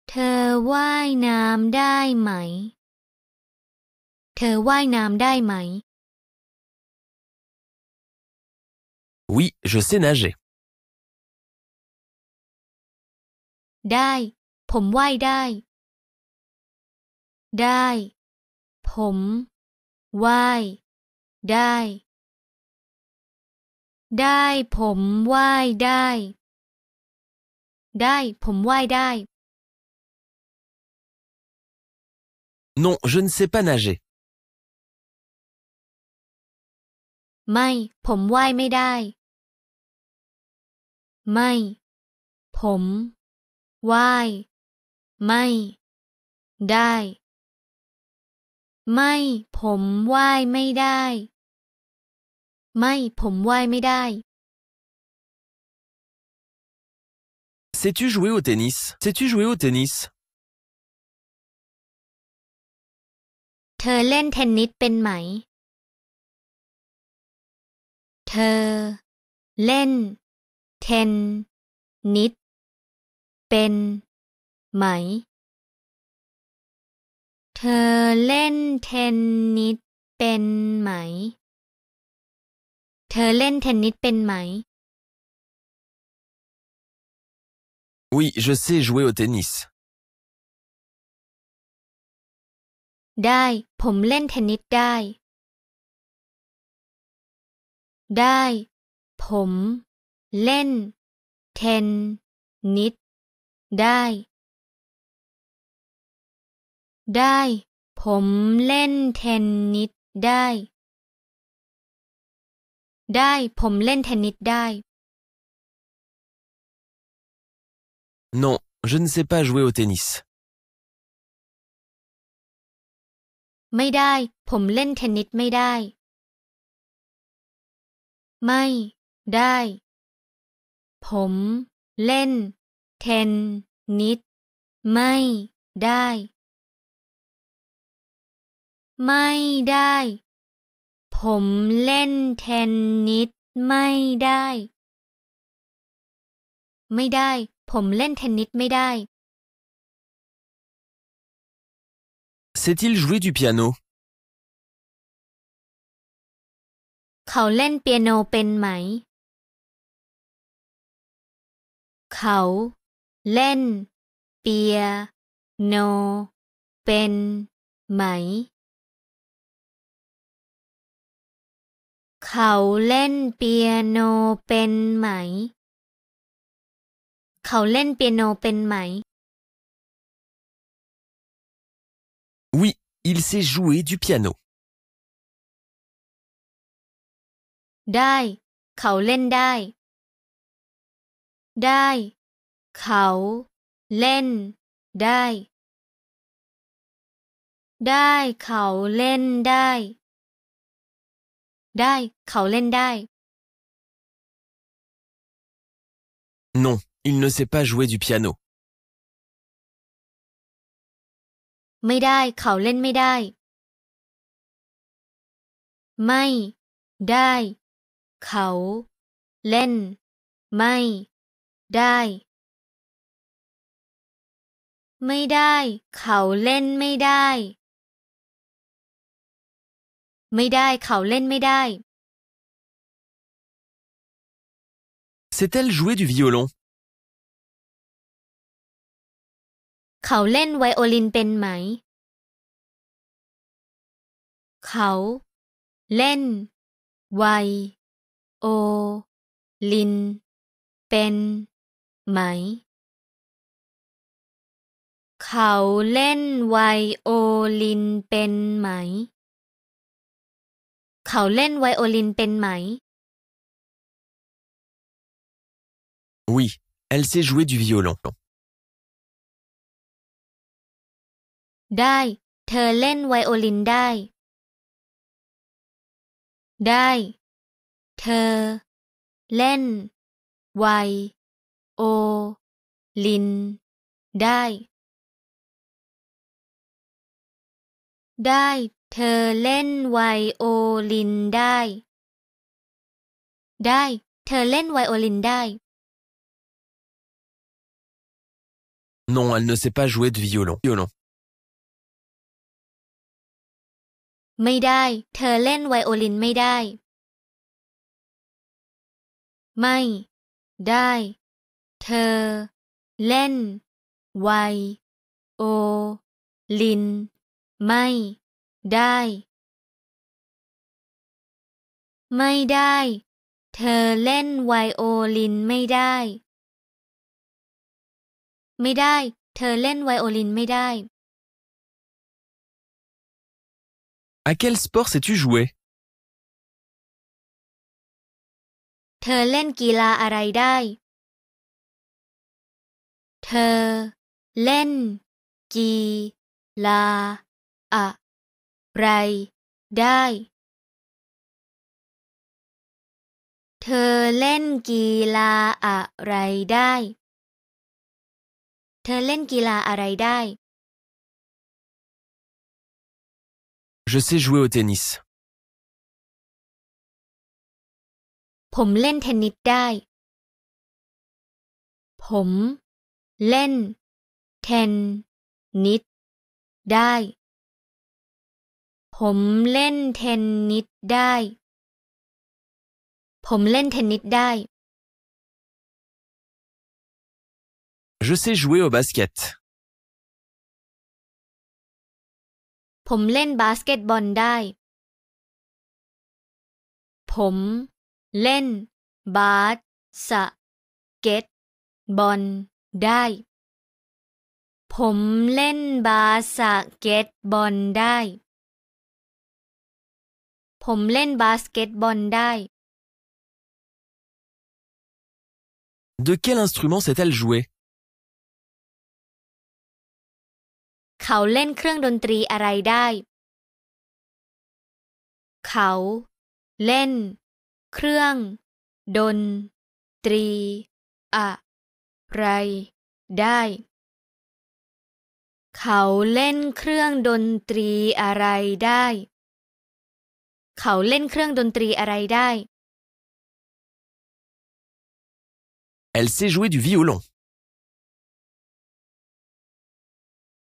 Tu bois dai mai Oui, je sais nager. ได้ผมไหว้ได้ได้ ผม ไหว้ ได้ ได้ผมไหว้ได้ ได้ผมไหว้ได้ Non, je ne sais pas nager. ไม่ผมว่ายไม่ได้ ไม่ ผมว่ายไม่ได้ ไม่ผมว่ายไม่ได้ ไม่ผมว่ายไม่ได้ Sais-tu jouer au tennis Sais-tu jouer au tennis เธอ เล่นเทนนิสเป็นไหม เธอ เล่นเทนนิสเป็น ไหม เธอเล่นเทนนิสเป็นไหม เธอเล่นเทนนิสเป็นไหม Oui, je sais jouer au tennis. ได้ ผมเล่นเทนนิสได้ ได้ ผม เล่นเทนนิสได้ ได้ ผมเล่นเทนนิสได้ ได้ผมเล่นเทนนิสได้ Non, je ne sais pas jouer au tennis. ไม่ได้ ผมเล่นเทนนิสไม่ได้ ไม่ ได้ ผม เล่นเทนนิสไม่ ได้ ไม่ได้ ผมเล่นเทนนิสไม่ได้ ไม่ได้ ผมเล่นเทนนิสไม่ได้ Sait-il jouer du piano เขาเล่นเปียโนเป็นไหม เขาเล่น เปียโน เป็น ไหม เขาเล่นเปียโนเป็นไหม เขาเล่นเปียโนเป็นไหม Oui, il sait jouer du piano. ได้ เขาเล่นได้ ได้เขา เล่น ได้ ได้ เขาเล่นได้ ได้ เขาเล่นได้ Non, il ne sait pas jouer du piano. ไม่ได้ เขาเล่นไม่ได้ ไม่ ได้ เขา เล่น ไม่ ได้ไม่ได้ เขาเล่นไม่ได้ ไม่ได้ เขาเล่นไม่ได้ Sait-elle jouer du violon เขาเล่นไวโอลินเป็นไหม เขาเล่น ไว โอ ลิน เป็น ไหมเขาเล่นไวโอลินเป็นไหม เขาเล่นไวโอลินเป็นไหม Oui, elle sait jouer du violon. ได้ เธอเล่นไวโอลินได้ ได้ เธอ เล่น ไวโอลิน ได้ได้เธอเล่นไวโอลินได้ ได้ เธอเล่นไวโอลินได้ Non, elle ne sait pas jouer de violon. violon. ไม่ได้ เธอเล่นไวโอลินไม่ได้ ไม่ได้ เธอเล่น ไวโอลินไม่ ได้ ไม่ได้ เธอเล่นไวโอลินไม่ได้ ไม่ได้ เธอเล่นไวโอลินไม่ได้ À quel sport sais-tu jouer เธอเล่นกีฬาอะไรได้ เธอเล่น กีฬาอะไรได้ เธอเล่นกีฬาอะไรได้ เธอเล่นกีฬาอะไรได้ Je sais jouer au tennis. ผมเล่นเทนนิสได้ ผมเล่นเทนนิสได้ผมเล่นเทนนิสได้ ผมเล่นเทนนิสได้ Je sais jouer au basket. ผมเล่นบาสเกตบอลได้ ผมเล่น บาสสเกตบอลได้ ผมเล่นบาสเกตบอลได้ผมเล่นบาสเกตบอลได้ De quel instrument sait-elle jouer เขาเล่นเครื่องดนตรีอะไรได้ เขาเล่นเครื่องดนตรีอะไรได้ เขาเล่นเครื่องดนตรีอะไรได้ขาเล่นเครื่องดนตรีอะไรได้ Elle sait jouer du violon.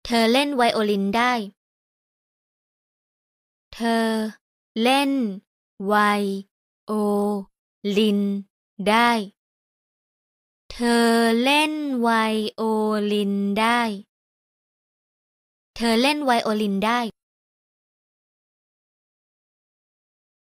เธอเล่นไวโอลินได้ เธอเล่น ไวโอลินได้ เธอเล่นไวโอลินได้ เธอเล่นไวโอลินได้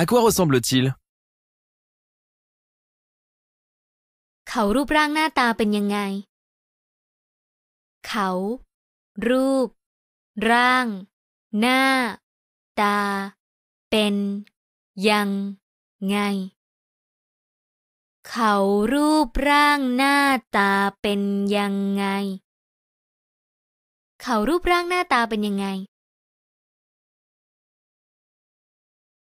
À quoi ressemble-t-il เขารูปร่างหน้าตาเป็นยังไง เขา รูปร่าง หน้า ตา เป็นยังไง เขารูปร่างหน้าตาเป็นยังไงเขารูปร่างหน้าตาเป็นยังไง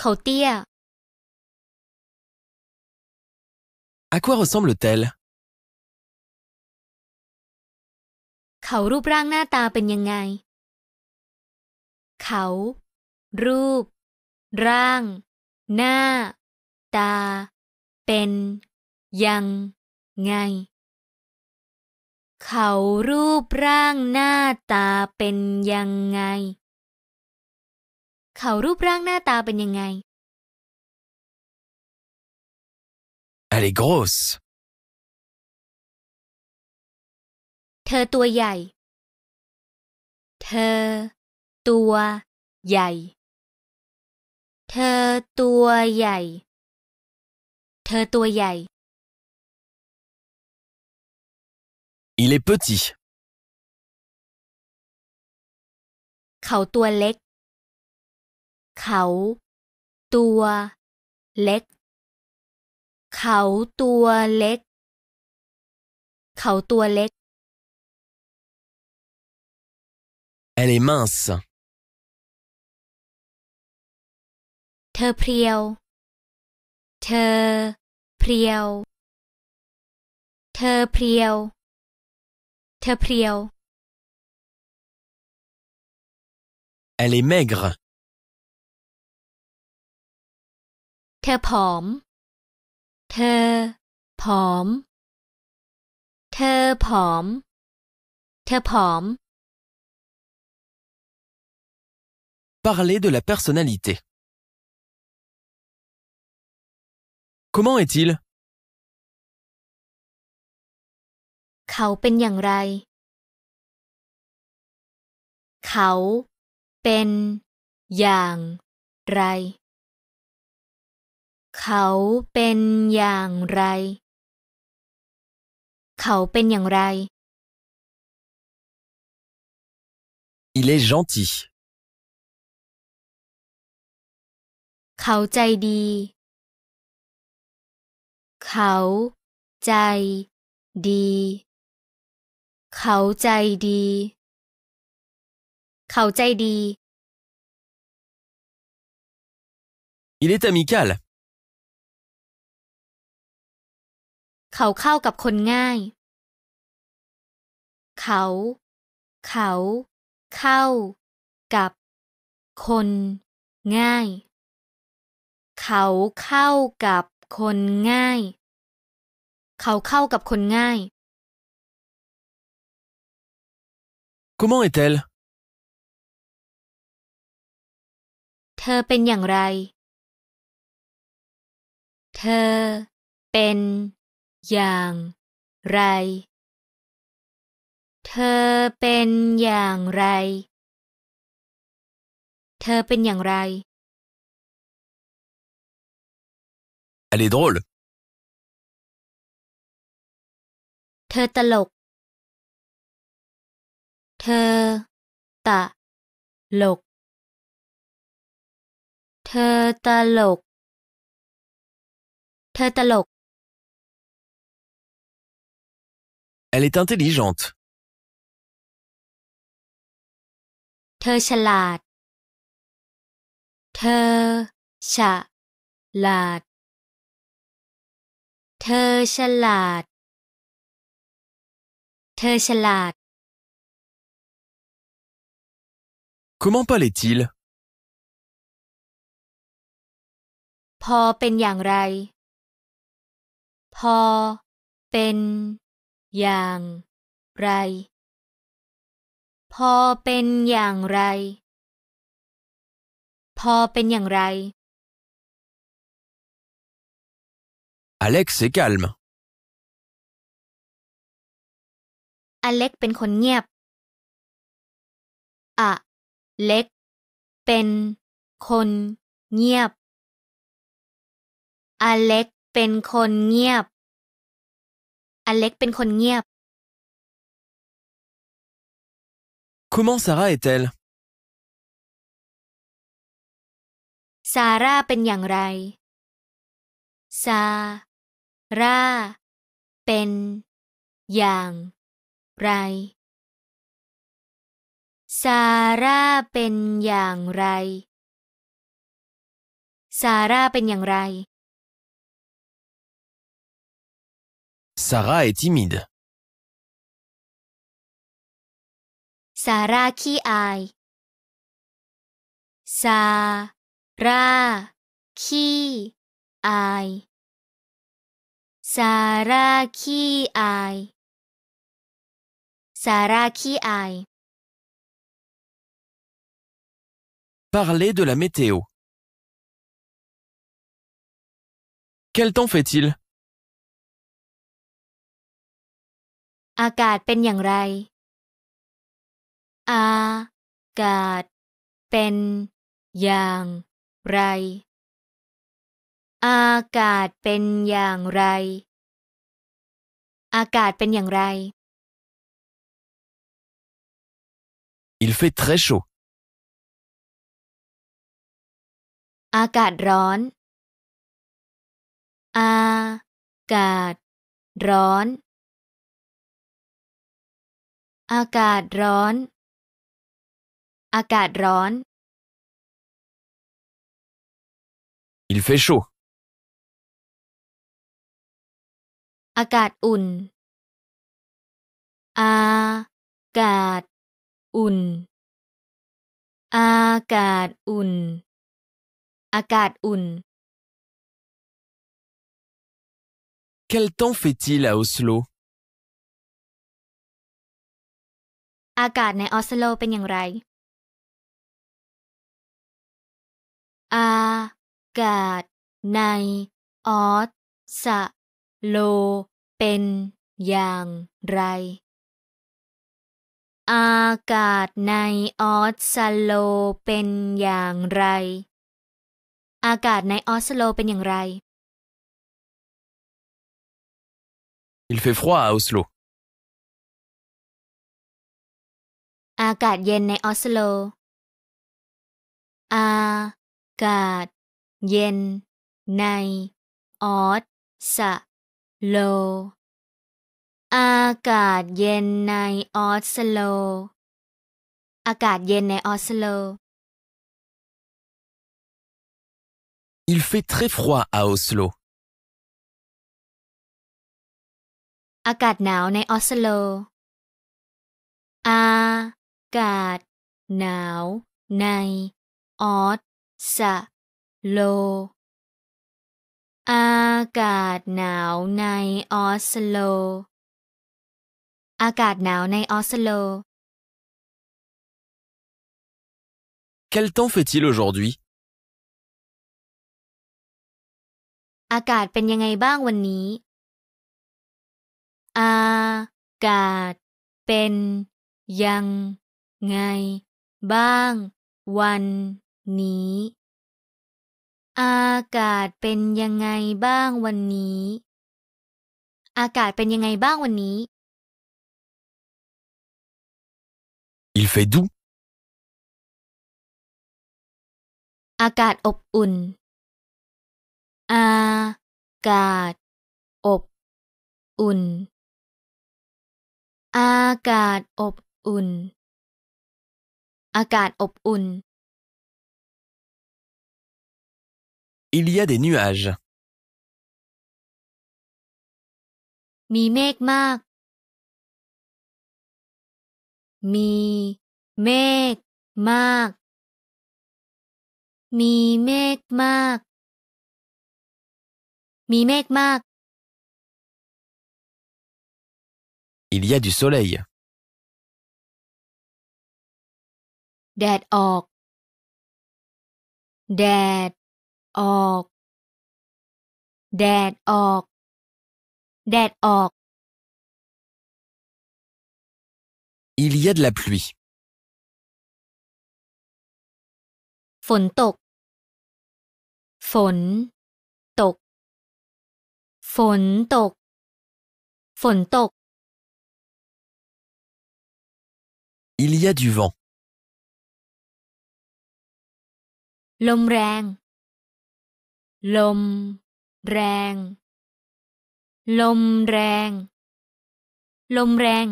เขาเตี้ย À quoi ressemble-t-elle เขารูปร่างหน้าตา เป็นยังไง เขา รูป ร่าง หน้า ตา เป็นยังไง เขารูปร่างหน้าตาเป็นยังไงเขารูปร่างหน้าตาเป็นยังไง Elle est grosse. เธอตัวใหญ่ เธอตัว ใหญ่ เธอตัวใหญ่ เธอตัวใหญ่ Il est petit. เขาตัวเล็กเขา ตัว เล็ก เขาตัวเล็ก เขาตัวเล็ก Elle est mince. เธอเพรียว เธอเพรียว เธอเพรียว เธอเพรียว Elle est maigre. ธอผอม เธอผอม เธอผอม เธอผอม Parler de la personnalité. Comment est-il เขาเป็นอย่างไรเขาเป็นอย่างไร เขาเป็นอย่างไร Il est gentil. เขาใจดี เขาใจ ดี เขาใจดี เขาใจดี Il est amical. เขาเข้ากับคนง่าย เขา เขา เข้ากับคนง่าย เขาเข้ากับคนง่าย เขาเข้ากับคนง่าย Comment est-elle เธอเป็นอย่างไร เธอเป็นอย่างไร เธอเป็นอย่างไร เธอเป็นอย่างไร Elle est drôle. เธอตลก เธอตลก เธอตลก เธอตลก Elle est intelligente. Comment parlait-il อย่าง ไร พอเป็นอย่างไร พอเป็นอย่างไร Alex est calme. อเล็กเป็นคนเงียบอะเล็กเป็นคนเงียบ อเล็กเป็น คนเงียบอเล็กเป็นคนเงียบ Comment Sarah est-elle ซาร่าเป็นอย่างไร ซาร่าเป็นอย่างไรซาร่าเป็นอย่างไรซาร่าเป็นอย่างไร Sarah est timide. Sarah qui aille. Sarah qui aille. Sarah qui aille. Sarah qui aille. Parler de la météo. Quel temps fait-il อากาศเป็นอย่างไร อากาศเป็นอย่างไร อากาศเป็นอย่างไร อากาศเป็นอย่างไร Il fait très chaud. อากาศร้อน อากาศร้อนอากาศร้อนอากาศร้อน Il fait chaud. อากาศอุ่นอากาศอุ่นอากาศอุ่นอากาศอุ่น Quel temps fait-il à Oslo อากาศในออสโลเป็นอย่างไร อากาศในออสโลเป็นอย่างไร อากาศในออสโลเป็นอย่างไร อากาศในออสโลเป็นอย่างไร Il fait froid à Oslo. อากาศเย็นในออสโลอากาศเย็นในออสสโล อากาศเย็นในออสโล อากาศเย็นในออสโล Il fait très froid à Oslo. อากาศหนาวในออสโล อกาศหนาวในออสสะโลอากาศหนาวในออสโล อากาศหนาวในออสโล Quel temps fait-il aujourd'hui อากาศเป็นยังไงบ้างวันนี้ อากาศเป็นยังไงบ้างวันนี้ อากาศเป็นยังไงบ้างวันนี้ อากาศเป็นยังไงบ้างวันนี้ Il fait doux. อากาศอบอุ่น อากาศ อบ อุ่นอากาศอบอุ่นอากาศอบอุ่น Il y a des nuages. มีเมฆมาก มีเมฆมาก มีเมฆมาก มีเมฆมาก Il y a du soleil. Il y a de la pluie. Il y a du vent. ลมแรง ลม แรง ลมแรง ลมแรง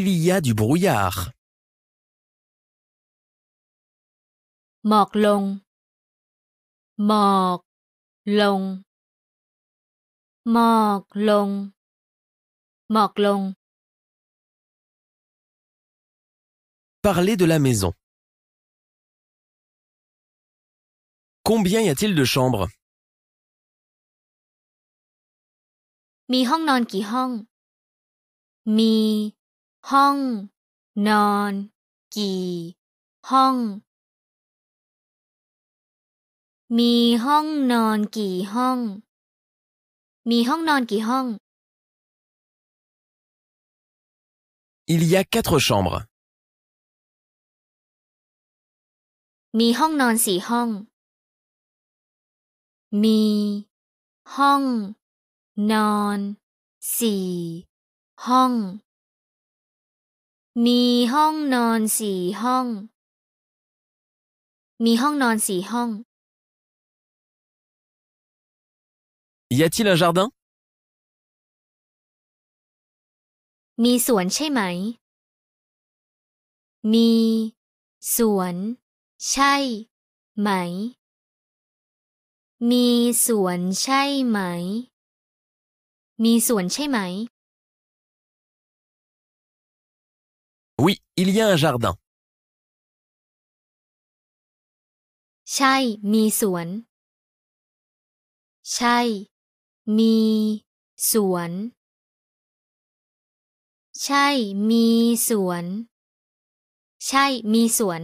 Il y a du brouillard. หมอกลง หมอก ลงหมอกลงหมอกลง parler de la maison. Combien y a-t-il de chambres Mi hong non ki hong. Mi hong non ki hong. Mi hong non ki hong. Mi hong non ki hong. Il y a quatre chambres. มีห้องนอนสี่ห้อง มี ห้อง นอนสี่ห้อง มีห้องนอนสี่ห้อง มีห้องนอนสี่ห้อง Y a-t-il un jardin มีสวนใช่ไหม มีสวนใช่ ไหม มีสวนใช่ไหม มีสวนใช่ไหม Oui, il y a un jardin. ใช่ มีสวน ใช่ มี สวน ใช่ มีสวน ใช่ มีสวน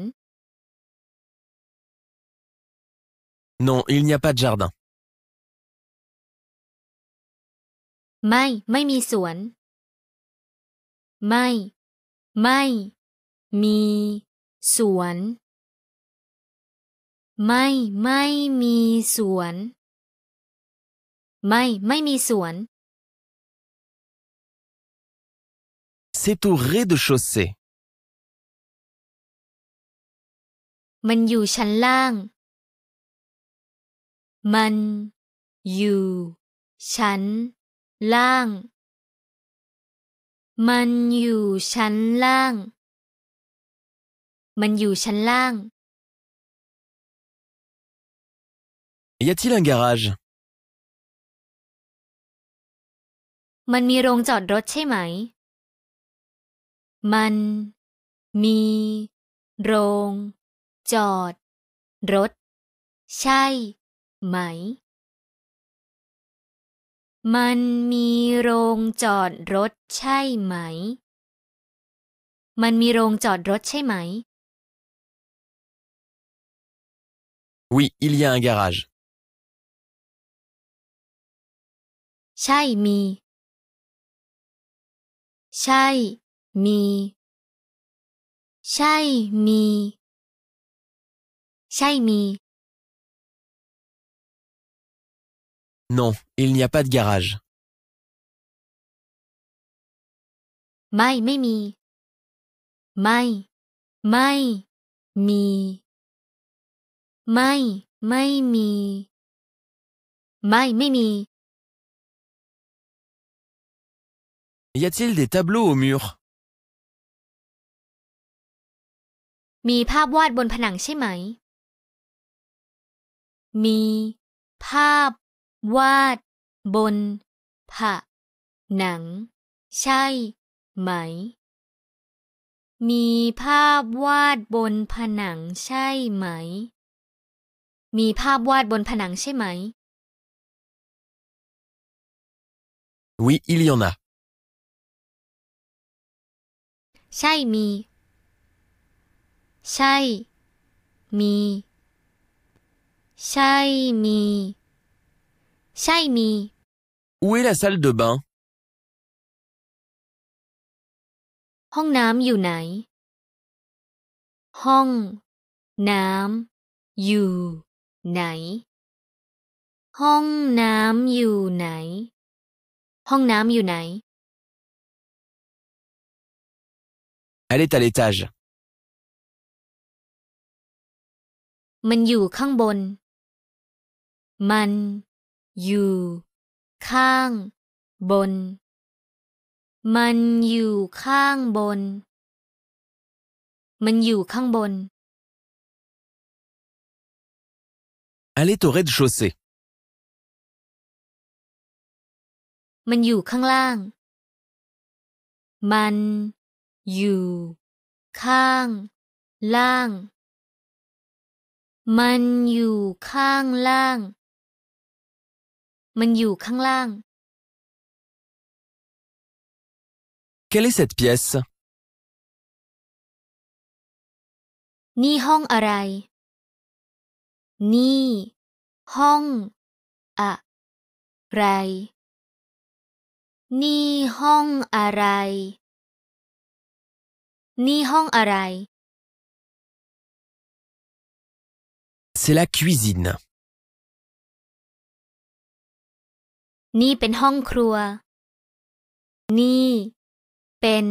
Non, il n'y a pas de jardin. Mai, mai mi suan. Mai, mai mi suan. Mai, mai mi suan. Mai, mai mi suan. C'est au rez-de-chaussée. มันอยู่ชั้นล่าง มันอยู่ชั้นล่าง มันอยู่ชั้นล่าง Y a-t-il un garage มันมีโรงจอดรถใช่ไหม มันมี โรงจอด รถ ใช่ไหม มันมีโรงจอดรถ ใช่ ไหม มันมีโรงจอดรถใช่ไหม Oui, il y a un garage. ใช่ มี ใช่ มี ใช่ มี ใช่ มี Non, il n'y a pas de garage. Mai, mi. Mai, mai, mi. Mai, mai, mi. Mai, mi. Y a-t-il des tableaux au mur Mi bon Mi pap. วาด บนผะหนัง ใช่ ไหม มีภาพวาดบนผนัง ใช่ไหม มีภาพวาดบนผนังใช่ไหม Oui, il y en a. ใช่มี ใช่ มี ใช่มีใช่มี Où est la salle de bain ห้องน้ำอยู่ไหน ห้อง น้ำอยู่ ไหน ห้องน้ำอยู่ไหนห้องน้ำอยู่ไหน Elle est à l'étage. มันอยู่ข้างบน มันอยู่ ข้าง บน มันอยู่ข้างบน มันอยู่ข้างบน Elle est au rez-de-chaussée. มันอยู่ข้างล่าง มันอยู่ ข้าง ล่าง มันอยู่ข้างล่างมันอยู่ข้างล่าง Quelle est cette pièce นี่ห้องอะไร นี่ ห้อง อะไร นี่ห้องอะไร นี่ห้องอะไร C'est la cuisine นี่เป็นห้องครัว นี่เป็น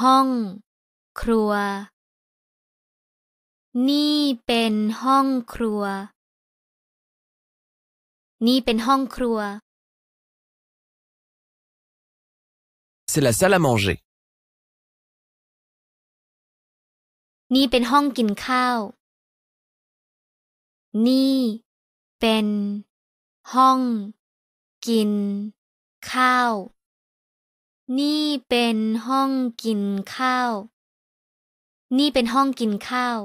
ห้อง ครัว นี่เป็นห้องครัว นี่เป็นห้องครัว C'est la salle à manger. นี่เป็นห้องกินข้าว นี่เป็นห้องกินข้าว นี่เป็นห้องกินข้าว นี่เป็นห้องกินข้าว